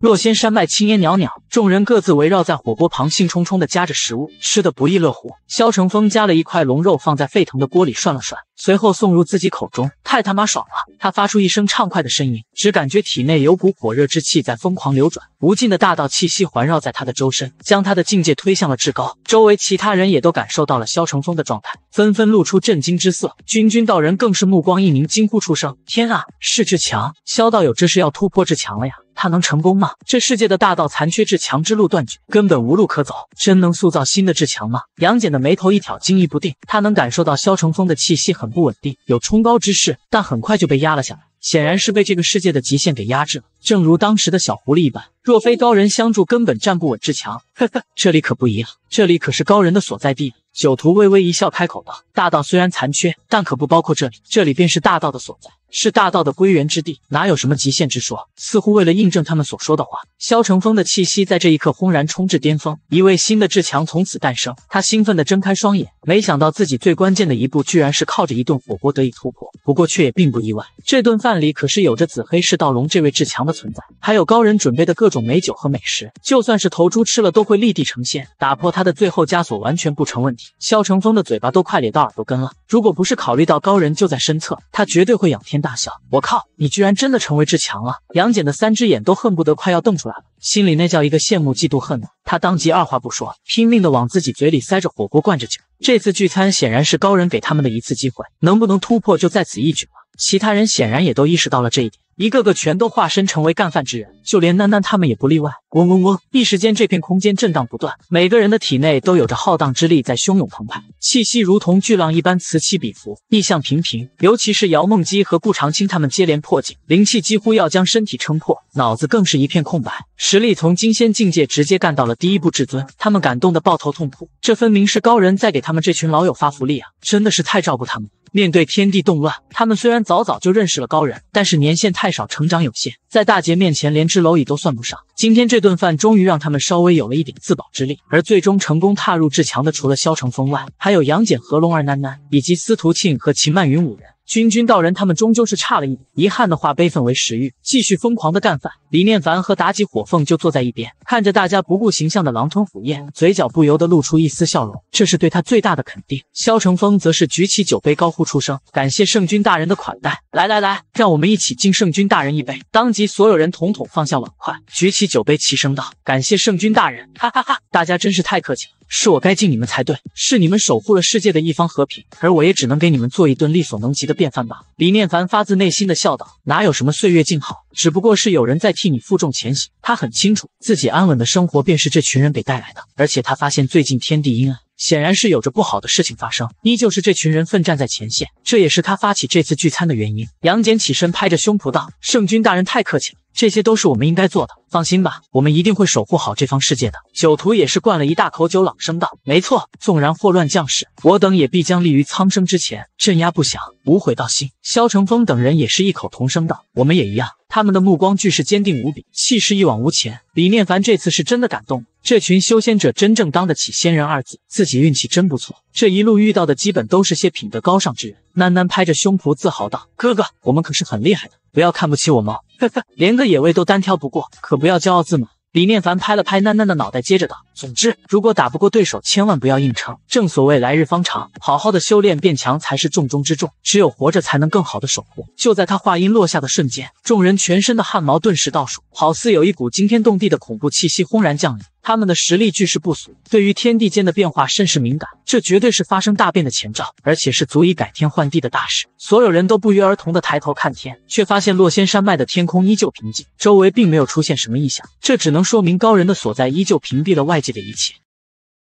落仙山脉，青烟袅袅，众人各自围绕在火锅旁，兴冲冲的夹着食物，吃的不亦乐乎。萧乘风夹了一块龙肉，放在沸腾的锅里涮了涮，随后送入自己口中，太他妈爽了！他发出一声畅快的呻吟，只感觉体内有股火热之气在疯狂流转，无尽的大道气息环绕在他的周身，将他的境界推向了至高。周围其他人也都感受到了萧乘风的状态，纷纷露出震惊之色。君君道人更是目光一凝，惊呼出声：“天啊，是至强！萧道友这是要突破至强了呀！”他能成功吗？这世界的大道残缺至强之路断绝，根本无路可走。真能塑造新的至强吗？杨戬的眉头一挑，惊疑不定。他能感受到萧乘风的气息很不稳定，有冲高之势，但很快就被压了下来，显然是被这个世界的极限给压制了。正如当时的小狐狸一般，若非高人相助，根本站不稳至强。呵呵，这里可不一样，这里可是高人的所在地。酒徒微微一笑，开口道：“大道虽然残缺，但可不包括这里，这里便是大道的所在。”是大道的归元之地，哪有什么极限之说？似乎为了印证他们所说的话，萧乘风的气息在这一刻轰然冲至巅峰，一位新的至强从此诞生。他兴奋地睁开双眼，没想到自己最关键的一步，居然是靠着一顿火锅得以突破。不过却也并不意外，这顿饭里可是有着紫黑世道龙这位至强的存在，还有高人准备的各种美酒和美食，就算是头猪吃了都会立地成仙，打破他的最后枷锁完全不成问题。萧乘风的嘴巴都快咧到耳朵根了，如果不是考虑到高人就在身侧，他绝对会仰天。大笑！我靠，你居然真的成为至强了！杨戬的三只眼都恨不得快要瞪出来了，心里那叫一个羡慕嫉妒恨呢。他当即二话不说，拼命的往自己嘴里塞着火锅，灌着酒。这次聚餐显然是高人给他们的一次机会，能不能突破就在此一举了。其他人显然也都意识到了这一点。一个个全都化身成为干饭之人，就连囡囡他们也不例外。嗡嗡嗡！一时间，这片空间震荡不断，每个人的体内都有着浩荡之力在汹涌澎湃，气息如同巨浪一般此起彼伏，异象频频。尤其是姚梦姬和顾长青他们接连破境，灵气几乎要将身体撑破，脑子更是一片空白。实力从金仙境界直接干到了第一步至尊，他们感动的抱头痛哭。这分明是高人在给他们这群老友发福利啊！真的是太照顾他们。面对天地动乱，他们虽然早早就认识了高人，但是年限太。太少，成长有限，在大劫面前，连只蝼蚁都算不上。今天这顿饭，终于让他们稍微有了一点自保之力。而最终成功踏入至强的，除了萧乘风外，还有杨戬和龙儿囡囡，以及司徒庆和秦曼云五人。君君道人他们终究是差了一点，遗憾的话悲愤为食欲，继续疯狂的干饭。李念凡和妲己火凤就坐在一边，看着大家不顾形象的狼吞虎咽，嘴角不由得露出一丝笑容。这是对他最大的肯定。萧乘风则是举起酒杯，高呼出声：“感谢圣君大人的款待，来来来，让我们一起敬圣君大人一杯！”当即所有人统统放下碗筷，举起酒杯，齐声道：“感谢圣君大人！”哈哈哈，大家真是太客气了，是我该敬你们才对。是你们守护了世界的一方和平，而我也只能给你们做一顿力所能及的。便饭吧，李念凡发自内心的笑道：“哪有什么岁月静好，只不过是有人在替你负重前行。”他很清楚自己安稳的生活便是这群人给带来的，而且他发现最近天地阴暗，显然是有着不好的事情发生。依旧是这群人奋战在前线，这也是他发起这次聚餐的原因。杨戬起身拍着胸脯道：“圣君大人太客气了。”这些都是我们应该做的。放心吧，我们一定会守护好这方世界的。酒徒也是灌了一大口酒，朗声道：“没错，纵然祸乱将士，我等也必将立于苍生之前，镇压不响，无悔道心。”萧乘风等人也是异口同声道：“我们也一样。”他们的目光俱是坚定无比，气势一往无前。李念凡这次是真的感动，这群修仙者真正当得起“仙人”二字。自己运气真不错，这一路遇到的基本都是些品德高尚之人。喃喃拍着胸脯自豪道：“哥哥，我们可是很厉害的，不要看不起我哦。呵呵，连个野味都单挑不过，可不要骄傲自满。”李念凡拍了拍喃喃的脑袋，接着道。总之，如果打不过对手，千万不要硬撑。正所谓来日方长，好好的修炼变强才是重中之重。只有活着，才能更好的守护。就在他话音落下的瞬间，众人全身的汗毛顿时倒数，好似有一股惊天动地的恐怖气息轰然降临。他们的实力俱是不俗，对于天地间的变化甚是敏感。这绝对是发生大变的前兆，而且是足以改天换地的大事。所有人都不约而同的抬头看天，却发现落仙山脉的天空依旧平静，周围并没有出现什么异象。这只能说明高人的所在依旧屏蔽了外界。的一切，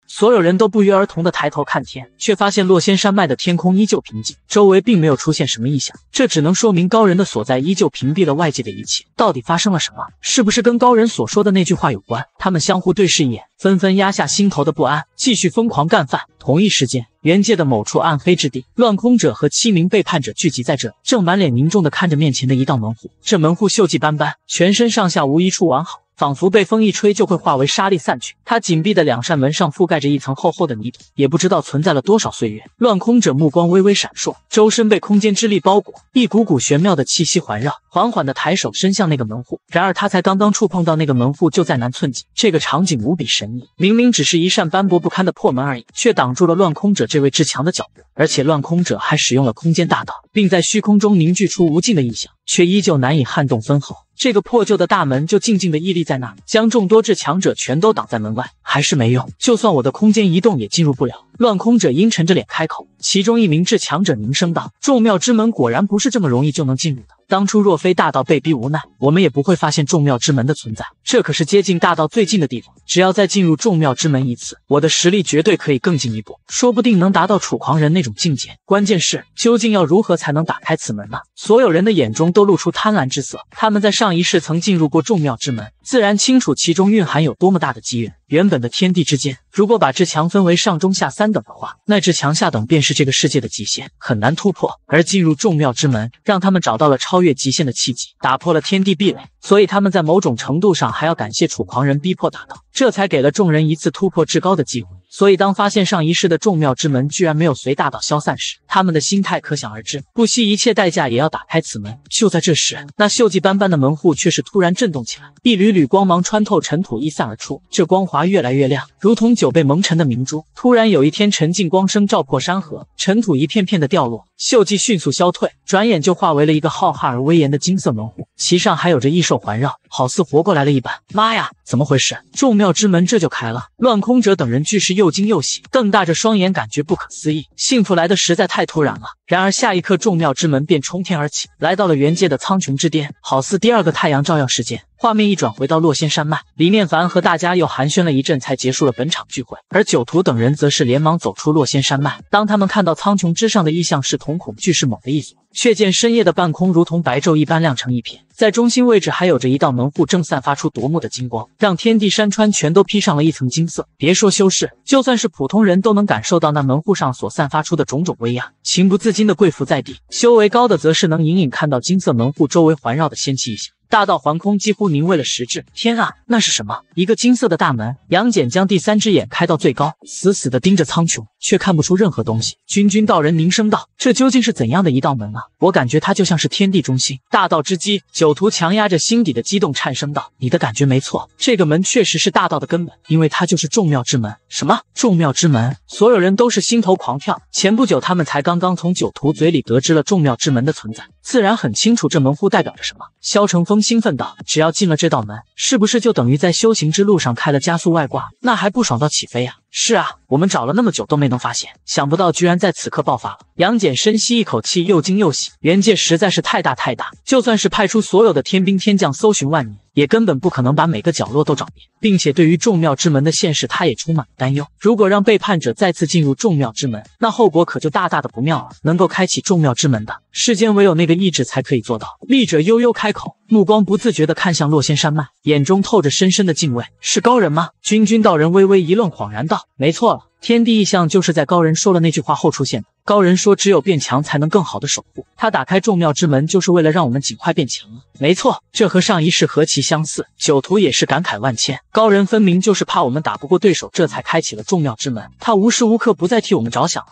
所有人都不约而同地抬头看天，却发现落仙山脉的天空依旧平静，周围并没有出现什么异象。这只能说明高人的所在依旧屏蔽了外界的一切。到底发生了什么？是不是跟高人所说的那句话有关？他们相互对视一眼，纷纷压下心头的不安，继续疯狂干饭。同一时间，原界的某处暗黑之地，乱空者和七名背叛者聚集在这里，正满脸凝重地看着面前的一道门户。这门户锈迹斑斑，全身上下无一处完好。仿佛被风一吹就会化为沙粒散去。他紧闭的两扇门上覆盖着一层厚厚的泥土，也不知道存在了多少岁月。乱空者目光微微闪烁，周身被空间之力包裹，一股股玄妙的气息环绕，缓缓的抬手伸向那个门户。然而他才刚刚触碰到那个门户，就再难寸进。这个场景无比神秘，明明只是一扇斑驳不堪的破门而已，却挡住了乱空者这位至强的脚步。而且乱空者还使用了空间大道，并在虚空中凝聚出无尽的异象，却依旧难以撼动分毫。这个破旧的大门就静静的屹立在那里，将众多至强者全都挡在门外，还是没用。就算我的空间移动也进入不了。乱空者阴沉着脸开口，其中一名至强者凝声道：“众妙之门果然不是这么容易就能进入的。”当初若非大道被逼无奈，我们也不会发现众妙之门的存在。这可是接近大道最近的地方，只要再进入众妙之门一次，我的实力绝对可以更进一步，说不定能达到楚狂人那种境界。关键是，究竟要如何才能打开此门呢？所有人的眼中都露出贪婪之色，他们在上一世曾进入过众妙之门，自然清楚其中蕴含有多么大的机缘。原本的天地之间，如果把至强分为上中下三等的话，那至强下等便是这个世界的极限，很难突破。而进入众妙之门，让他们找到了超越极限的契机，打破了天地壁垒。所以他们在某种程度上还要感谢楚狂人逼迫打道，这才给了众人一次突破至高的机会。所以，当发现上一世的众妙之门居然没有随大道消散时，他们的心态可想而知，不惜一切代价也要打开此门。就在这时，那锈迹斑斑的门户却是突然震动起来，一缕缕光芒穿透尘土一散而出，这光华越来越亮，如同久被蒙尘的明珠。突然有一天，沉静光声照破山河，尘土一片片的掉落。锈迹迅速消退，转眼就化为了一个浩瀚而威严的金色门户，其上还有着异兽环绕，好似活过来了一般。妈呀，怎么回事？众庙之门这就开了！乱空者等人俱是又惊又喜，瞪大着双眼，感觉不可思议。幸福来的实在太突然了。然而下一刻，众庙之门便冲天而起，来到了元界的苍穹之巅，好似第二个太阳照耀世间。画面一转，回到落仙山脉，李念凡和大家又寒暄了一阵，才结束了本场聚会。而九徒等人则是连忙走出落仙山脉。当他们看到苍穹之上的异象时，瞳孔巨是猛地一缩。却见深夜的半空如同白昼一般亮成一片，在中心位置还有着一道门户，正散发出夺目的金光，让天地山川全都披上了一层金色。别说修士，就算是普通人都能感受到那门户上所散发出的种种威压，情不自禁的跪伏在地。修为高的则是能隐隐看到金色门户周围环绕的仙气异象。大道环空，几乎凝为了实质。天啊，那是什么？一个金色的大门。杨戬将第三只眼开到最高，死死地盯着苍穹，却看不出任何东西。君君道人凝声道：“这究竟是怎样的一道门呢？我感觉它就像是天地中心，大道之基。”酒徒强压着心底的激动，颤声道：“你的感觉没错，这个门确实是大道的根本，因为它就是众妙之门。”什么？众妙之门？所有人都是心头狂跳。前不久，他们才刚刚从酒徒嘴里得知了众妙之门的存在。自然很清楚这门户代表着什么。萧乘风兴奋道：“只要进了这道门，是不是就等于在修行之路上开了加速外挂？那还不爽到起飞啊！”是啊，我们找了那么久都没能发现，想不到居然在此刻爆发了。杨戬深吸一口气，又惊又喜。元界实在是太大太大，就算是派出所有的天兵天将搜寻万年，也根本不可能把每个角落都找遍。并且对于众妙之门的现世，他也充满了担忧。如果让背叛者再次进入众妙之门，那后果可就大大的不妙了。能够开启众妙之门的世间，唯有那个意志才可以做到。力者悠悠开口。目光不自觉地看向落仙山脉，眼中透着深深的敬畏。是高人吗？君君道人微微一愣，恍然道：“没错了，天地异象就是在高人说了那句话后出现的。高人说，只有变强才能更好的守护。他打开众庙之门，就是为了让我们尽快变强啊！没错，这和上一世何其相似。九徒也是感慨万千，高人分明就是怕我们打不过对手，这才开启了众庙之门。他无时无刻不在替我们着想啊！”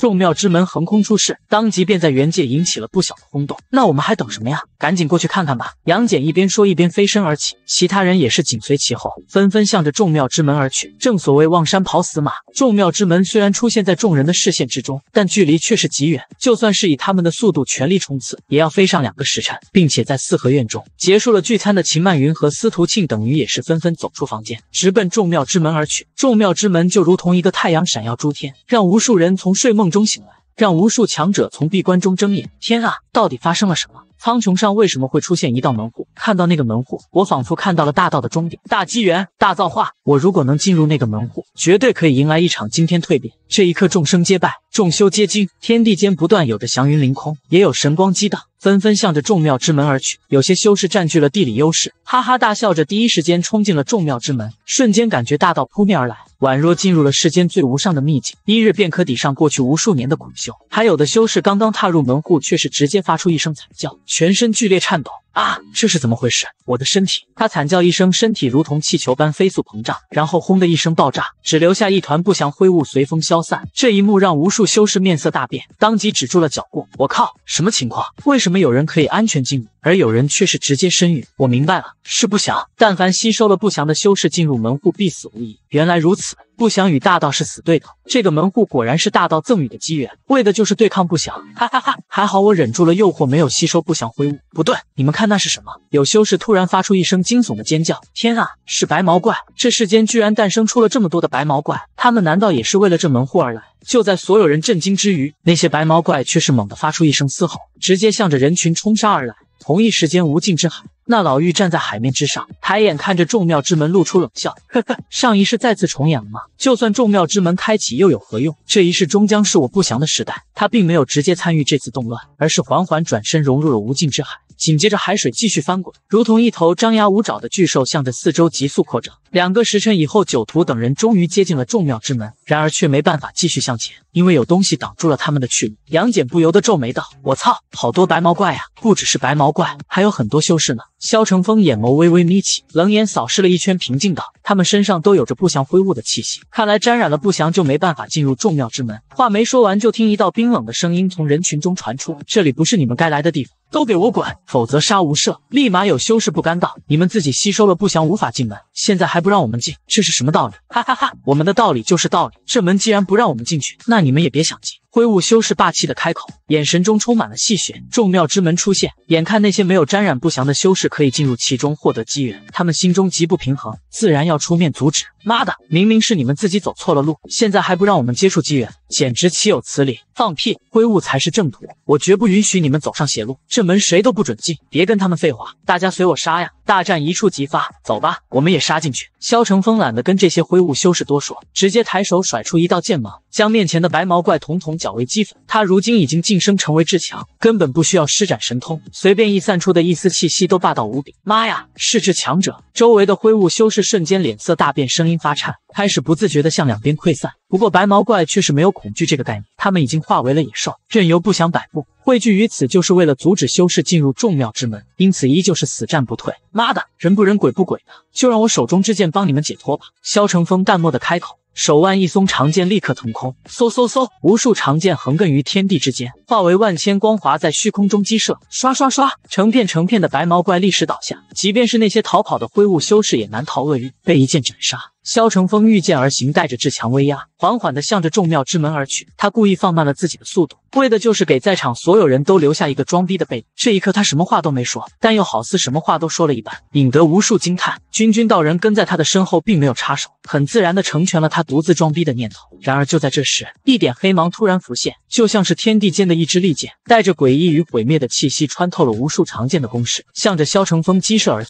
众庙之门横空出世，当即便在原界引起了不小的轰动。那我们还等什么呀？赶紧过去看看吧！杨戬一边说，一边飞身而起，其他人也是紧随其后，纷纷向着众庙之门而去。正所谓望山跑死马，众庙之门虽然出现在众人的视线之中，但距离却是极远，就算是以他们的速度全力冲刺，也要飞上两个时辰，并且在四合院中结束了聚餐的秦曼云和司徒庆，等于也是纷纷走出房间，直奔众庙之门而去。众庙之门就如同一个太阳，闪耀诸天，让无数人从睡梦。梦中醒来，让无数强者从闭关中睁眼。天啊，到底发生了什么？苍穹上为什么会出现一道门户？看到那个门户，我仿佛看到了大道的终点，大机缘，大造化。我如果能进入那个门户，绝对可以迎来一场惊天蜕变。这一刻，众生皆拜，众修皆惊，天地间不断有着祥云凌空，也有神光激荡，纷纷向着众庙之门而去。有些修士占据了地理优势，哈哈大笑着，第一时间冲进了众庙之门，瞬间感觉大道扑面而来，宛若进入了世间最无上的秘境，一日便可抵上过去无数年的苦修。还有的修士刚刚踏入门户，却是直接发出一声惨叫。全身剧烈颤抖。啊！这是怎么回事？我的身体！他惨叫一声，身体如同气球般飞速膨胀，然后轰的一声爆炸，只留下一团不祥灰雾随风消散。这一幕让无数修士面色大变，当即止住了脚步。我靠！什么情况？为什么有人可以安全进入，而有人却是直接身陨？我明白了，是不祥。但凡吸收了不祥的修士进入门户，必死无疑。原来如此，不祥与大道是死对头。这个门户果然是大道赠予的机缘，为的就是对抗不祥。哈哈哈！还好我忍住了诱惑，没有吸收不祥灰雾。不对，你们看。看那是什么？有修士突然发出一声惊悚的尖叫！天啊，是白毛怪！这世间居然诞生出了这么多的白毛怪，他们难道也是为了这门户而来？就在所有人震惊之余，那些白毛怪却是猛地发出一声嘶吼，直接向着人群冲杀而来。同一时间，无尽之海，那老妪站在海面之上，抬眼看着众庙之门，露出冷笑：“呵呵，上一世再次重演了吗？就算众庙之门开启，又有何用？这一世终将是我不祥的时代。”他并没有直接参与这次动乱，而是缓缓转身，融入了无尽之海。紧接着，海水继续翻滚，如同一头张牙舞爪的巨兽，向着四周急速扩展。两个时辰以后，酒徒等人终于接近了众庙之门，然而却没办法继续向前，因为有东西挡住了他们的去路。杨戬不由得皱眉道：“我操，好多白毛怪呀！不只是白毛怪，还有很多修士呢。”萧乘风眼眸微微眯起，冷眼扫视了一圈，平静道：“他们身上都有着不祥灰雾的气息，看来沾染了不祥就没办法进入众庙之门。”话没说完，就听一道冰冷的声音从人群中传出：“这里不是你们该来的地方。”都给我滚，否则杀无赦！立马有修士不甘道：“你们自己吸收了不祥，无法进门，现在还不让我们进，这是什么道理？”哈哈哈，我们的道理就是道理。这门既然不让我们进去，那你们也别想进！灰雾修士霸气的开口，眼神中充满了戏谑。众庙之门出现，眼看那些没有沾染不祥的修士可以进入其中获得机缘，他们心中极不平衡，自然要出面阻止。妈的！明明是你们自己走错了路，现在还不让我们接触机缘，简直岂有此理！放屁，灰雾才是正途，我绝不允许你们走上邪路。这门谁都不准进，别跟他们废话，大家随我杀呀！大战一触即发，走吧，我们也杀进去。萧乘风懒得跟这些灰雾修士多说，直接抬手甩出一道剑芒，将面前的白毛怪统统搅为齑粉。他如今已经晋升成为至强，根本不需要施展神通，随便一散出的一丝气息都霸道无比。妈呀，是至强者！周围的灰雾修士瞬间脸色大变，声音。发颤，开始不自觉地向两边溃散。不过白毛怪却是没有恐惧这个概念，他们已经化为了野兽，任由不想摆布。汇聚于此就是为了阻止修士进入众庙之门，因此依旧是死战不退。妈的，人不人鬼不鬼的，就让我手中之剑帮你们解脱吧。萧乘风淡漠的开口，手腕一松，长剑立刻腾空，嗖嗖嗖，无数长剑横亘于天地之间，化为万千光华在虚空中激射，刷刷刷，成片成片的白毛怪立时倒下。即便是那些逃跑的灰雾修士也难逃厄运，被一剑斩杀。萧乘风御剑而行，带着至强威压，缓缓地向着众庙之门而去。他故意放慢了自己的速度，为的就是给在场所有人都留下一个装逼的背影。这一刻，他什么话都没说，但又好似什么话都说了一般，引得无数惊叹。君君道人跟在他的身后，并没有插手，很自然地成全了他独自装逼的念头。然而，就在这时，一点黑芒突然浮现，就像是天地间的一支利剑，带着诡异与毁灭的气息，穿透了无数长剑的攻势，向着萧乘风激射而。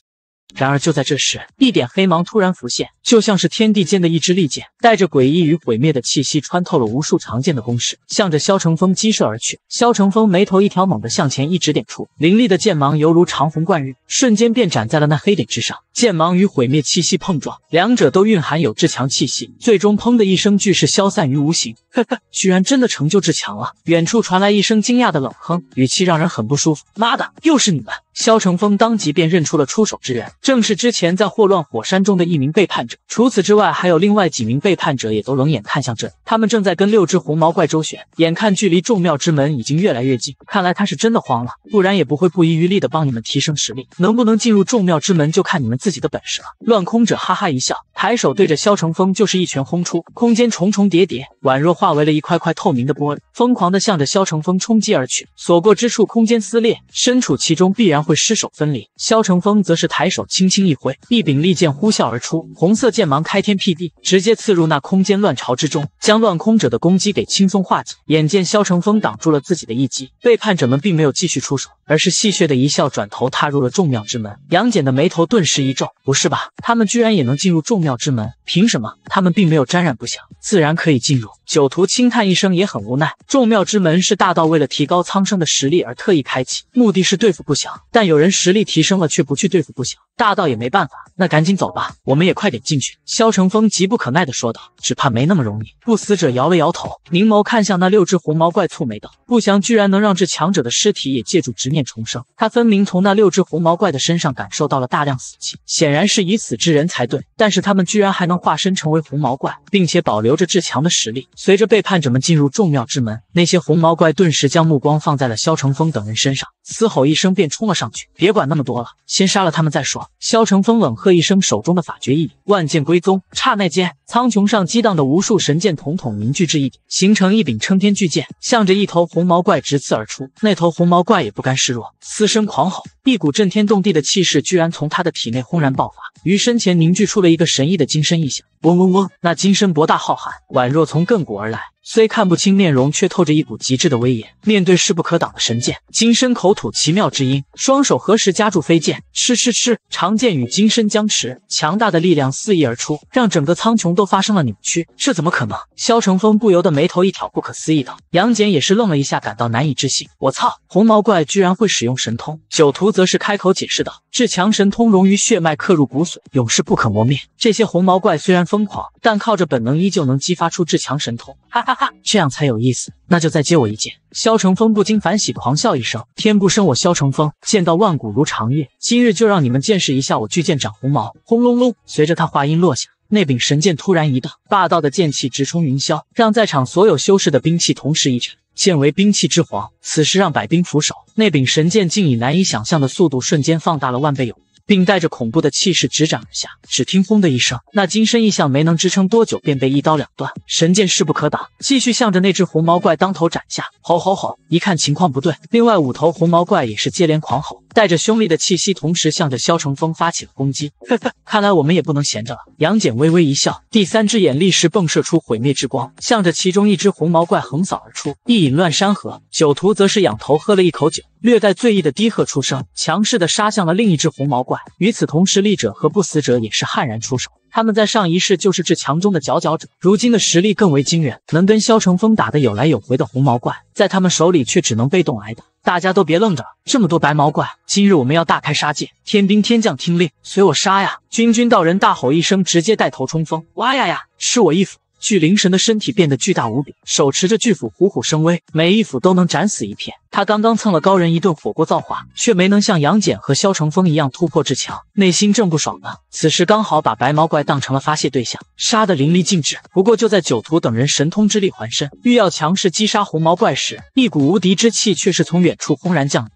然而就在这时，一点黑芒突然浮现，就像是天地间的一支利剑，带着诡异与毁灭的气息，穿透了无数长剑的攻势，向着萧乘风激射而去。萧乘风眉头一挑，猛地向前一指点出，凌厉的剑芒犹如长虹贯日，瞬间便斩在了那黑点之上。剑芒与毁灭气息碰撞，两者都蕴含有至强气息，最终砰的一声巨响消散于无形。哈哈，居然真的成就至强了！远处传来一声惊讶的冷哼，语气让人很不舒服。妈的，又是你们！萧乘风当即便认出了出手之人。正是之前在霍乱火山中的一名背叛者。除此之外，还有另外几名背叛者也都冷眼看向朕。他们正在跟六只红毛怪周旋，眼看距离众庙之门已经越来越近，看来他是真的慌了，不然也不会不遗余力的帮你们提升实力。能不能进入众庙之门，就看你们自己的本事了。乱空者哈哈一笑，抬手对着萧乘风就是一拳轰出，空间重重叠叠，宛若化为了一块块透明的玻璃，疯狂的向着萧乘风冲击而去，所过之处空间撕裂，身处其中必然会尸首分离。萧乘风则是抬手。轻轻一挥，一柄利剑呼啸而出，红色剑芒开天辟地，直接刺入那空间乱潮之中，将乱空者的攻击给轻松化解。眼见萧乘风挡住了自己的一击，背叛者们并没有继续出手，而是戏谑的一笑，转头踏入了众庙之门。杨戬的眉头顿时一皱，不是吧？他们居然也能进入众庙之门？凭什么？他们并没有沾染不祥，自然可以进入。九徒轻叹一声，也很无奈。众庙之门是大道为了提高苍生的实力而特意开启，目的是对付不祥，但有人实力提升了，却不去对付不祥。大道也没办法，那赶紧走吧，我们也快点进去。”萧乘风急不可耐地说道，“只怕没那么容易。”不死者摇了摇头，凝眸看向那六只红毛怪，蹙眉道：“不祥，居然能让这强者的尸体也借助执念重生。他分明从那六只红毛怪的身上感受到了大量死气，显然是已死之人才对。但是他们居然还能化身成为红毛怪，并且保留着至强的实力。随着背叛者们进入众庙之门，那些红毛怪顿时将目光放在了萧乘风等人身上，嘶吼一声便冲了上去。别管那么多了，先杀了他们再说。”萧乘风冷喝一声，手中的法诀一引，万剑归宗。刹那间，苍穹上激荡的无数神剑统统凝聚至一点，形成一柄撑天巨剑，向着一头红毛怪直刺而出。那头红毛怪也不甘示弱，嘶声狂吼，一股震天动地的气势居然从他的体内轰然爆发，于身前凝聚出了一个神异的金身异象。嗡嗡嗡！那金身博大浩瀚，宛若从亘古而来，虽看不清面容，却透着一股极致的威严。面对势不可挡的神剑，金身口吐奇妙之音，双手合十夹住飞剑。吃吃吃！长剑与金身僵持，强大的力量肆意而出，让整个苍穹都发生了扭曲。这怎么可能？萧乘风不由得眉头一挑，不可思议道：“杨戬也是愣了一下，感到难以置信。我操！红毛怪居然会使用神通！”九徒则是开口解释道：“至强神通融于血脉，刻入骨髓，永世不可磨灭。这些红毛怪虽然……”疯狂，但靠着本能依旧能激发出至强神通，哈哈哈，这样才有意思。那就再接我一剑！萧乘风不禁反喜，狂笑一声：天不生我萧乘风，剑道万古如长夜。今日就让你们见识一下我巨剑斩红毛！轰隆隆，随着他话音落下，那柄神剑突然一荡，霸道的剑气直冲云霄，让在场所有修士的兵器同时一颤。剑为兵器之皇，此时让百兵俯首。那柄神剑竟以难以想象的速度，瞬间放大了万倍有余。并带着恐怖的气势直斩而下，只听轰的一声，那金身异象没能支撑多久，便被一刀两断。神剑势不可挡，继续向着那只红毛怪当头斩下。吼吼吼！一看情况不对，另外五头红毛怪也是接连狂吼。带着凶厉的气息，同时向着萧乘风发起了攻击。呵呵，看来我们也不能闲着了。杨戬微微一笑，第三只眼立时迸射出毁灭之光，向着其中一只红毛怪横扫而出，一饮乱山河。酒徒则是仰头喝了一口酒，略带醉意的低喝出声，强势的杀向了另一只红毛怪。与此同时，力者和不死者也是悍然出手。他们在上一世就是至强中的佼佼者，如今的实力更为惊人，能跟萧乘风打得有来有回的红毛怪，在他们手里却只能被动挨打。大家都别愣着了，这么多白毛怪，今日我们要大开杀戒！天兵天将听令，随我杀呀！君君道人大吼一声，直接带头冲锋。哇呀呀，吃我一斧！巨灵神的身体变得巨大无比，手持着巨斧，虎虎生威，每一斧都能斩死一片。他刚刚蹭了高人一顿火锅造化，却没能像杨戬和萧乘风一样突破至强，内心正不爽呢。此时刚好把白毛怪当成了发泄对象，杀得淋漓尽致。不过就在酒徒等人神通之力还身，欲要强势击杀红毛怪时，一股无敌之气却是从远处轰然降临。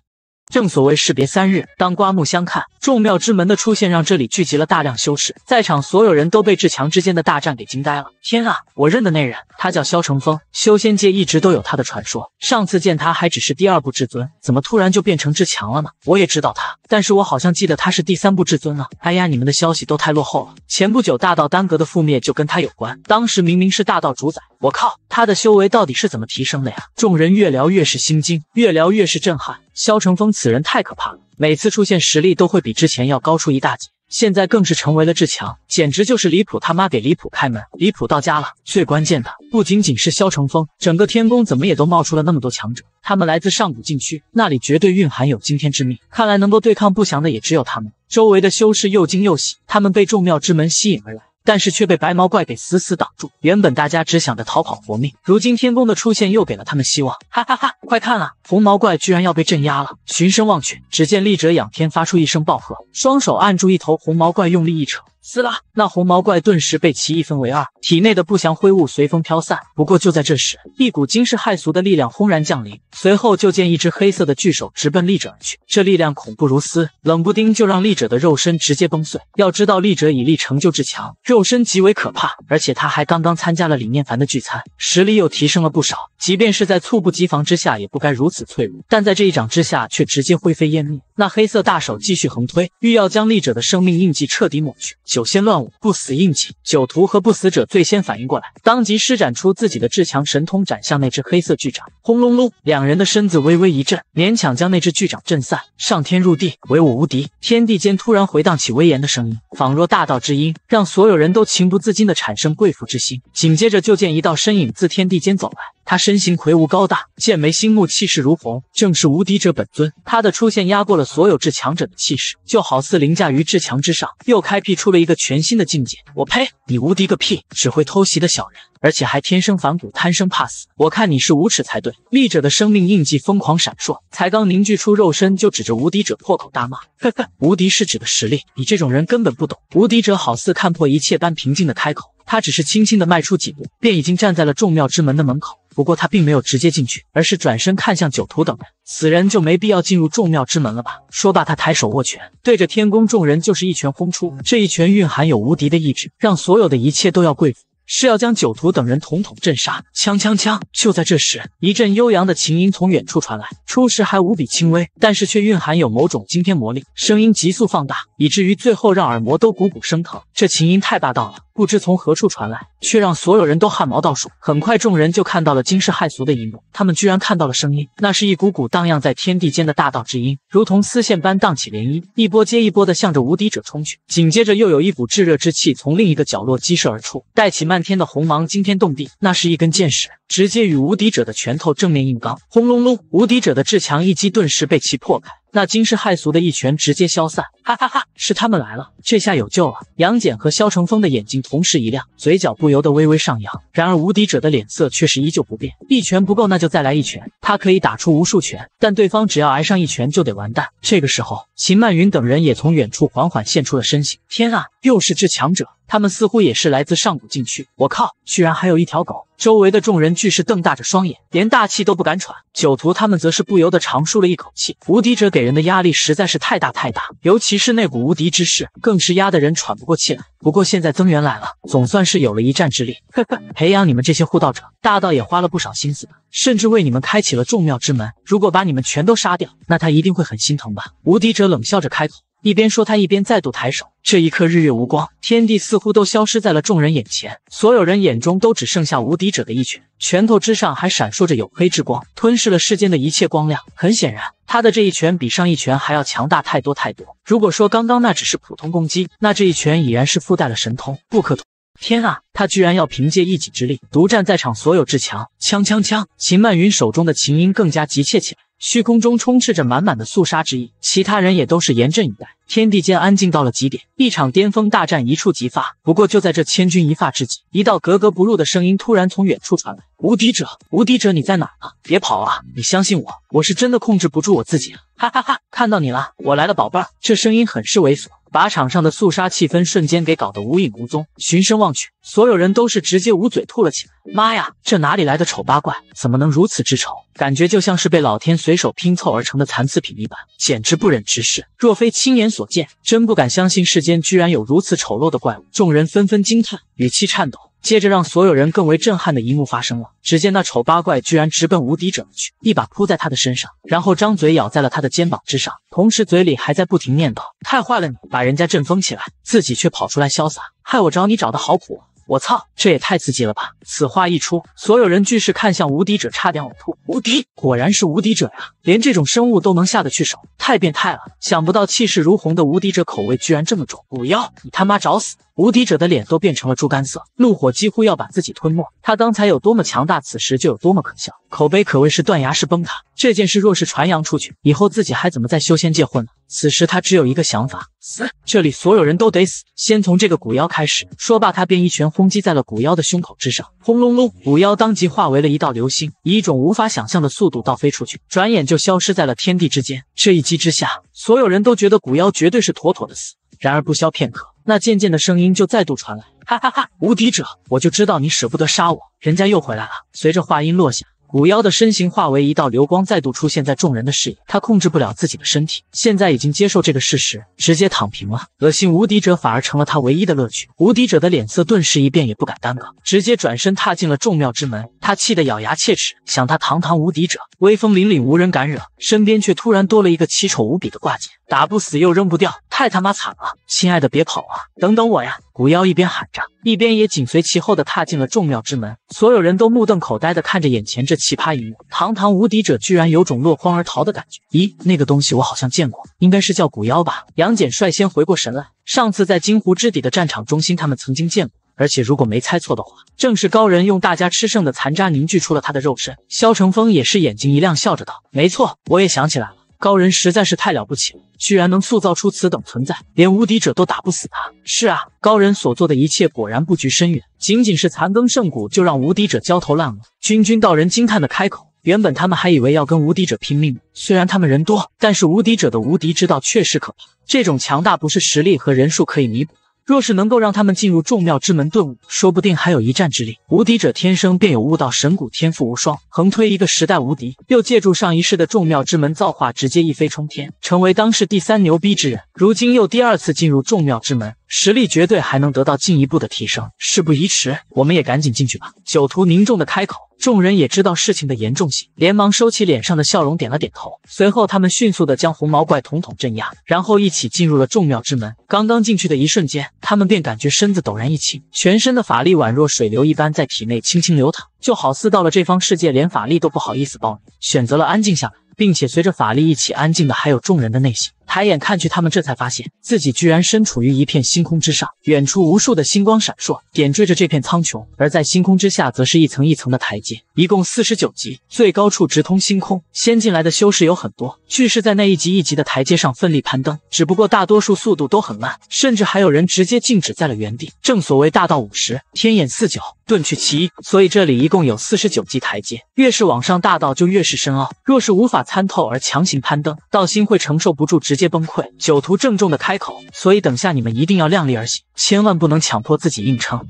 正所谓士别三日，当刮目相看。众庙之门的出现，让这里聚集了大量修士。在场所有人都被至强之间的大战给惊呆了。天啊，我认得那人，他叫萧乘风。修仙界一直都有他的传说。上次见他还只是第二部至尊，怎么突然就变成至强了呢？我也知道他，但是我好像记得他是第三部至尊啊。哎呀，你们的消息都太落后了。前不久大道耽搁的覆灭就跟他有关。当时明明是大道主宰，我靠！他的修为到底是怎么提升的呀？众人越聊越是心惊，越聊越是震撼。萧乘风此人太可怕了，每次出现实力都会比之前要高出一大截，现在更是成为了至强，简直就是离谱！他妈给离谱开门，离谱到家了。最关键的不仅仅是萧乘风，整个天宫怎么也都冒出了那么多强者，他们来自上古禁区，那里绝对蕴含有惊天之秘。看来能够对抗不祥的也只有他们。周围的修士又惊又喜，他们被众妙之门吸引而来。但是却被白毛怪给死死挡住。原本大家只想着逃跑活命，如今天宫的出现又给了他们希望。哈哈哈！快看啊，红毛怪居然要被镇压了！循声望去，只见力者仰天发出一声暴喝，双手按住一头红毛怪，用力一扯。撕拉！那红毛怪顿时被其一分为二，体内的不祥灰雾随风飘散。不过就在这时，一股惊世骇俗的力量轰然降临，随后就见一只黑色的巨手直奔力者而去。这力量恐怖如斯，冷不丁就让力者的肉身直接崩碎。要知道力者以力成就至强，肉身极为可怕，而且他还刚刚参加了李念凡的聚餐，实力又提升了不少。即便是在猝不及防之下，也不该如此脆弱。但在这一掌之下，却直接灰飞烟灭。那黑色大手继续横推，欲要将力者的生命印记彻底抹去。九仙乱舞，不死印记。酒徒和不死者最先反应过来，当即施展出自己的至强神通，斩向那只黑色巨掌。轰隆隆，两人的身子微微一震，勉强将那只巨掌震散。上天入地，唯我无敌。天地间突然回荡起威严的声音，仿若大道之音，让所有人都情不自禁地产生跪服之心。紧接着，就见一道身影自天地间走来。他身形魁梧高大，剑眉星目，气势如虹，正是无敌者本尊。他的出现压过了所有至强者的气势，就好似凌驾于至强之上，又开辟出了一个全新的境界。我呸！你无敌个屁，只会偷袭的小人，而且还天生反骨，贪生怕死。我看你是无耻才对。力者的生命印记疯狂闪烁，才刚凝聚出肉身，就指着无敌者破口大骂。呵呵，无敌是指的实力，你这种人根本不懂。无敌者好似看破一切般平静的开口，他只是轻轻的迈出几步，便已经站在了众庙之门的门口。不过他并没有直接进去，而是转身看向酒徒等人。此人就没必要进入众庙之门了吧？说罢，他抬手握拳，对着天宫众人就是一拳轰出。这一拳蕴含有无敌的意志，让所有的一切都要跪服，是要将酒徒等人统统镇杀。枪枪枪！就在这时，一阵悠扬的琴音从远处传来，初时还无比轻微，但是却蕴含有某种惊天魔力，声音急速放大，以至于最后让耳膜都鼓鼓生疼。这琴音太霸道了。不知从何处传来，却让所有人都汗毛倒竖。很快，众人就看到了惊世骇俗的一幕，他们居然看到了声音，那是一股股荡漾在天地间的大道之音，如同丝线般荡起涟漪，一波接一波的向着无敌者冲去。紧接着，又有一股炙热之气从另一个角落激射而出，带起漫天的红芒，惊天动地。那是一根剑矢。直接与无敌者的拳头正面硬刚，轰隆隆！无敌者的至强一击顿时被其破开，那惊世骇俗的一拳直接消散。哈哈哈，是他们来了，这下有救了！杨戬和萧乘风的眼睛同时一亮，嘴角不由得微微上扬。然而无敌者的脸色却是依旧不变，一拳不够那就再来一拳，他可以打出无数拳，但对方只要挨上一拳就得完蛋。这个时候，秦曼云等人也从远处缓缓现出了身形。天啊，又是至强者！他们似乎也是来自上古禁区。我靠，居然还有一条狗！周围的众人俱是瞪大着双眼，连大气都不敢喘。九徒他们则是不由得长舒了一口气。无敌者给人的压力实在是太大太大，尤其是那股无敌之势，更是压得人喘不过气来。不过现在增援来了，总算是有了一战之力。呵呵，培养你们这些护道者，大道也花了不少心思，甚至为你们开启了众妙之门。如果把你们全都杀掉，那他一定会很心疼吧？无敌者冷笑着开口。一边说，他一边再度抬手。这一刻，日月无光，天地似乎都消失在了众人眼前。所有人眼中都只剩下无敌者的一拳，拳头之上还闪烁着黝黑之光，吞噬了世间的一切光亮。很显然，他的这一拳比上一拳还要强大太多太多。如果说刚刚那只是普通攻击，那这一拳已然是附带了神通。不可！天啊，他居然要凭借一己之力独占在场所有至强！枪枪枪！秦曼云手中的琴音更加急切起来。虚空中充斥着满满的肃杀之意，其他人也都是严阵以待，天地间安静到了极点，一场巅峰大战一触即发。不过就在这千钧一发之际，一道格格不入的声音突然从远处传来：“无敌者，无敌者，你在哪呢？别跑啊！你相信我，我是真的控制不住我自己啊！哈哈哈，看到你了，我来了，宝贝儿。”这声音很是猥琐。把场上的肃杀气氛瞬间给搞得无影无踪，循声望去，所有人都是直接捂嘴吐了起来。妈呀，这哪里来的丑八怪？怎么能如此之丑？感觉就像是被老天随手拼凑而成的残次品一般，简直不忍直视。若非亲眼所见，真不敢相信世间居然有如此丑陋的怪物。众人纷纷惊叹，语气颤抖。接着，让所有人更为震撼的一幕发生了。只见那丑八怪居然直奔无敌者而去，一把扑在他的身上，然后张嘴咬在了他的肩膀之上，同时嘴里还在不停念叨：“太坏了，你把人家震疯起来，自己却跑出来潇洒，害我找你找的好苦！”我操，这也太刺激了吧！此话一出，所有人俱是看向无敌者，差点呕吐。无敌果然是无敌者呀，连这种生物都能下得去手，太变态了！想不到气势如虹的无敌者口味居然这么重。五幺，你他妈找死！无敌者的脸都变成了猪肝色，怒火几乎要把自己吞没。他刚才有多么强大，此时就有多么可笑。口碑可谓是断崖式崩塌。这件事若是传扬出去，以后自己还怎么在修仙界混呢？此时他只有一个想法：死！这里所有人都得死，先从这个古妖开始。说罢，他便一拳轰击在了古妖的胸口之上。轰隆隆，古妖当即化为了一道流星，以一种无法想象的速度倒飞出去，转眼就消失在了天地之间。这一击之下，所有人都觉得古妖绝对是妥妥的死。然而不消片刻，那渐渐的声音就再度传来，哈哈哈！无敌者，我就知道你舍不得杀我，人家又回来了。随着话音落下，古妖的身形化为一道流光，再度出现在众人的视野。他控制不了自己的身体，现在已经接受这个事实，直接躺平了。恶心无敌者，反而成了他唯一的乐趣。无敌者的脸色顿时一变，也不敢耽搁，直接转身踏进了众庙之门。他气得咬牙切齿，想他堂堂无敌者，威风凛凛，无人敢惹，身边却突然多了一个奇丑无比的挂件。打不死又扔不掉，太他妈惨了！亲爱的，别跑啊，等等我呀！古妖一边喊着，一边也紧随其后的踏进了众庙之门。所有人都目瞪口呆的看着眼前这奇葩一幕，堂堂无敌者居然有种落荒而逃的感觉。咦，那个东西我好像见过，应该是叫古妖吧？杨戬率先回过神来，上次在金湖之底的战场中心，他们曾经见过，而且如果没猜错的话，正是高人用大家吃剩的残渣凝聚出了他的肉身。萧乘风也是眼睛一亮，笑着道：“没错，我也想起来了。”高人实在是太了不起了，居然能塑造出此等存在，连无敌者都打不死他。是啊，高人所做的一切果然布局深远，仅仅是残羹剩骨就让无敌者焦头烂额。君君道人惊叹的开口：“原本他们还以为要跟无敌者拼命，虽然他们人多，但是无敌者的无敌之道确实可怕，这种强大不是实力和人数可以弥补。”若是能够让他们进入众妙之门顿悟，说不定还有一战之力。无敌者天生便有悟道神骨，天赋无双，横推一个时代无敌。又借助上一世的众妙之门造化，直接一飞冲天，成为当世第三牛逼之人。如今又第二次进入众妙之门。实力绝对还能得到进一步的提升，事不宜迟，我们也赶紧进去吧。酒徒凝重的开口，众人也知道事情的严重性，连忙收起脸上的笑容，点了点头。随后，他们迅速的将红毛怪统统镇压，然后一起进入了众庙之门。刚刚进去的一瞬间，他们便感觉身子陡然一轻，全身的法力宛若水流一般在体内轻轻流淌，就好似到了这方世界，连法力都不好意思暴，选择了安静下来，并且随着法力一起安静的还有众人的内心。抬眼看去，他们这才发现自己居然身处于一片星空之上，远处无数的星光闪烁，点缀着这片苍穹；而在星空之下，则是一层一层的台阶，一共四十九级，最高处直通星空。先进来的修士有很多，俱是在那一级一级的台阶上奋力攀登，只不过大多数速度都很慢，甚至还有人直接静止在了原地。正所谓大道五十，天眼四九，遁去其一，所以这里一共有四十九级台阶，越是往上，大道就越是深奥。若是无法参透而强行攀登，道心会承受不住直。直接崩溃。酒徒郑重的开口，所以等下你们一定要量力而行，千万不能强迫自己硬撑。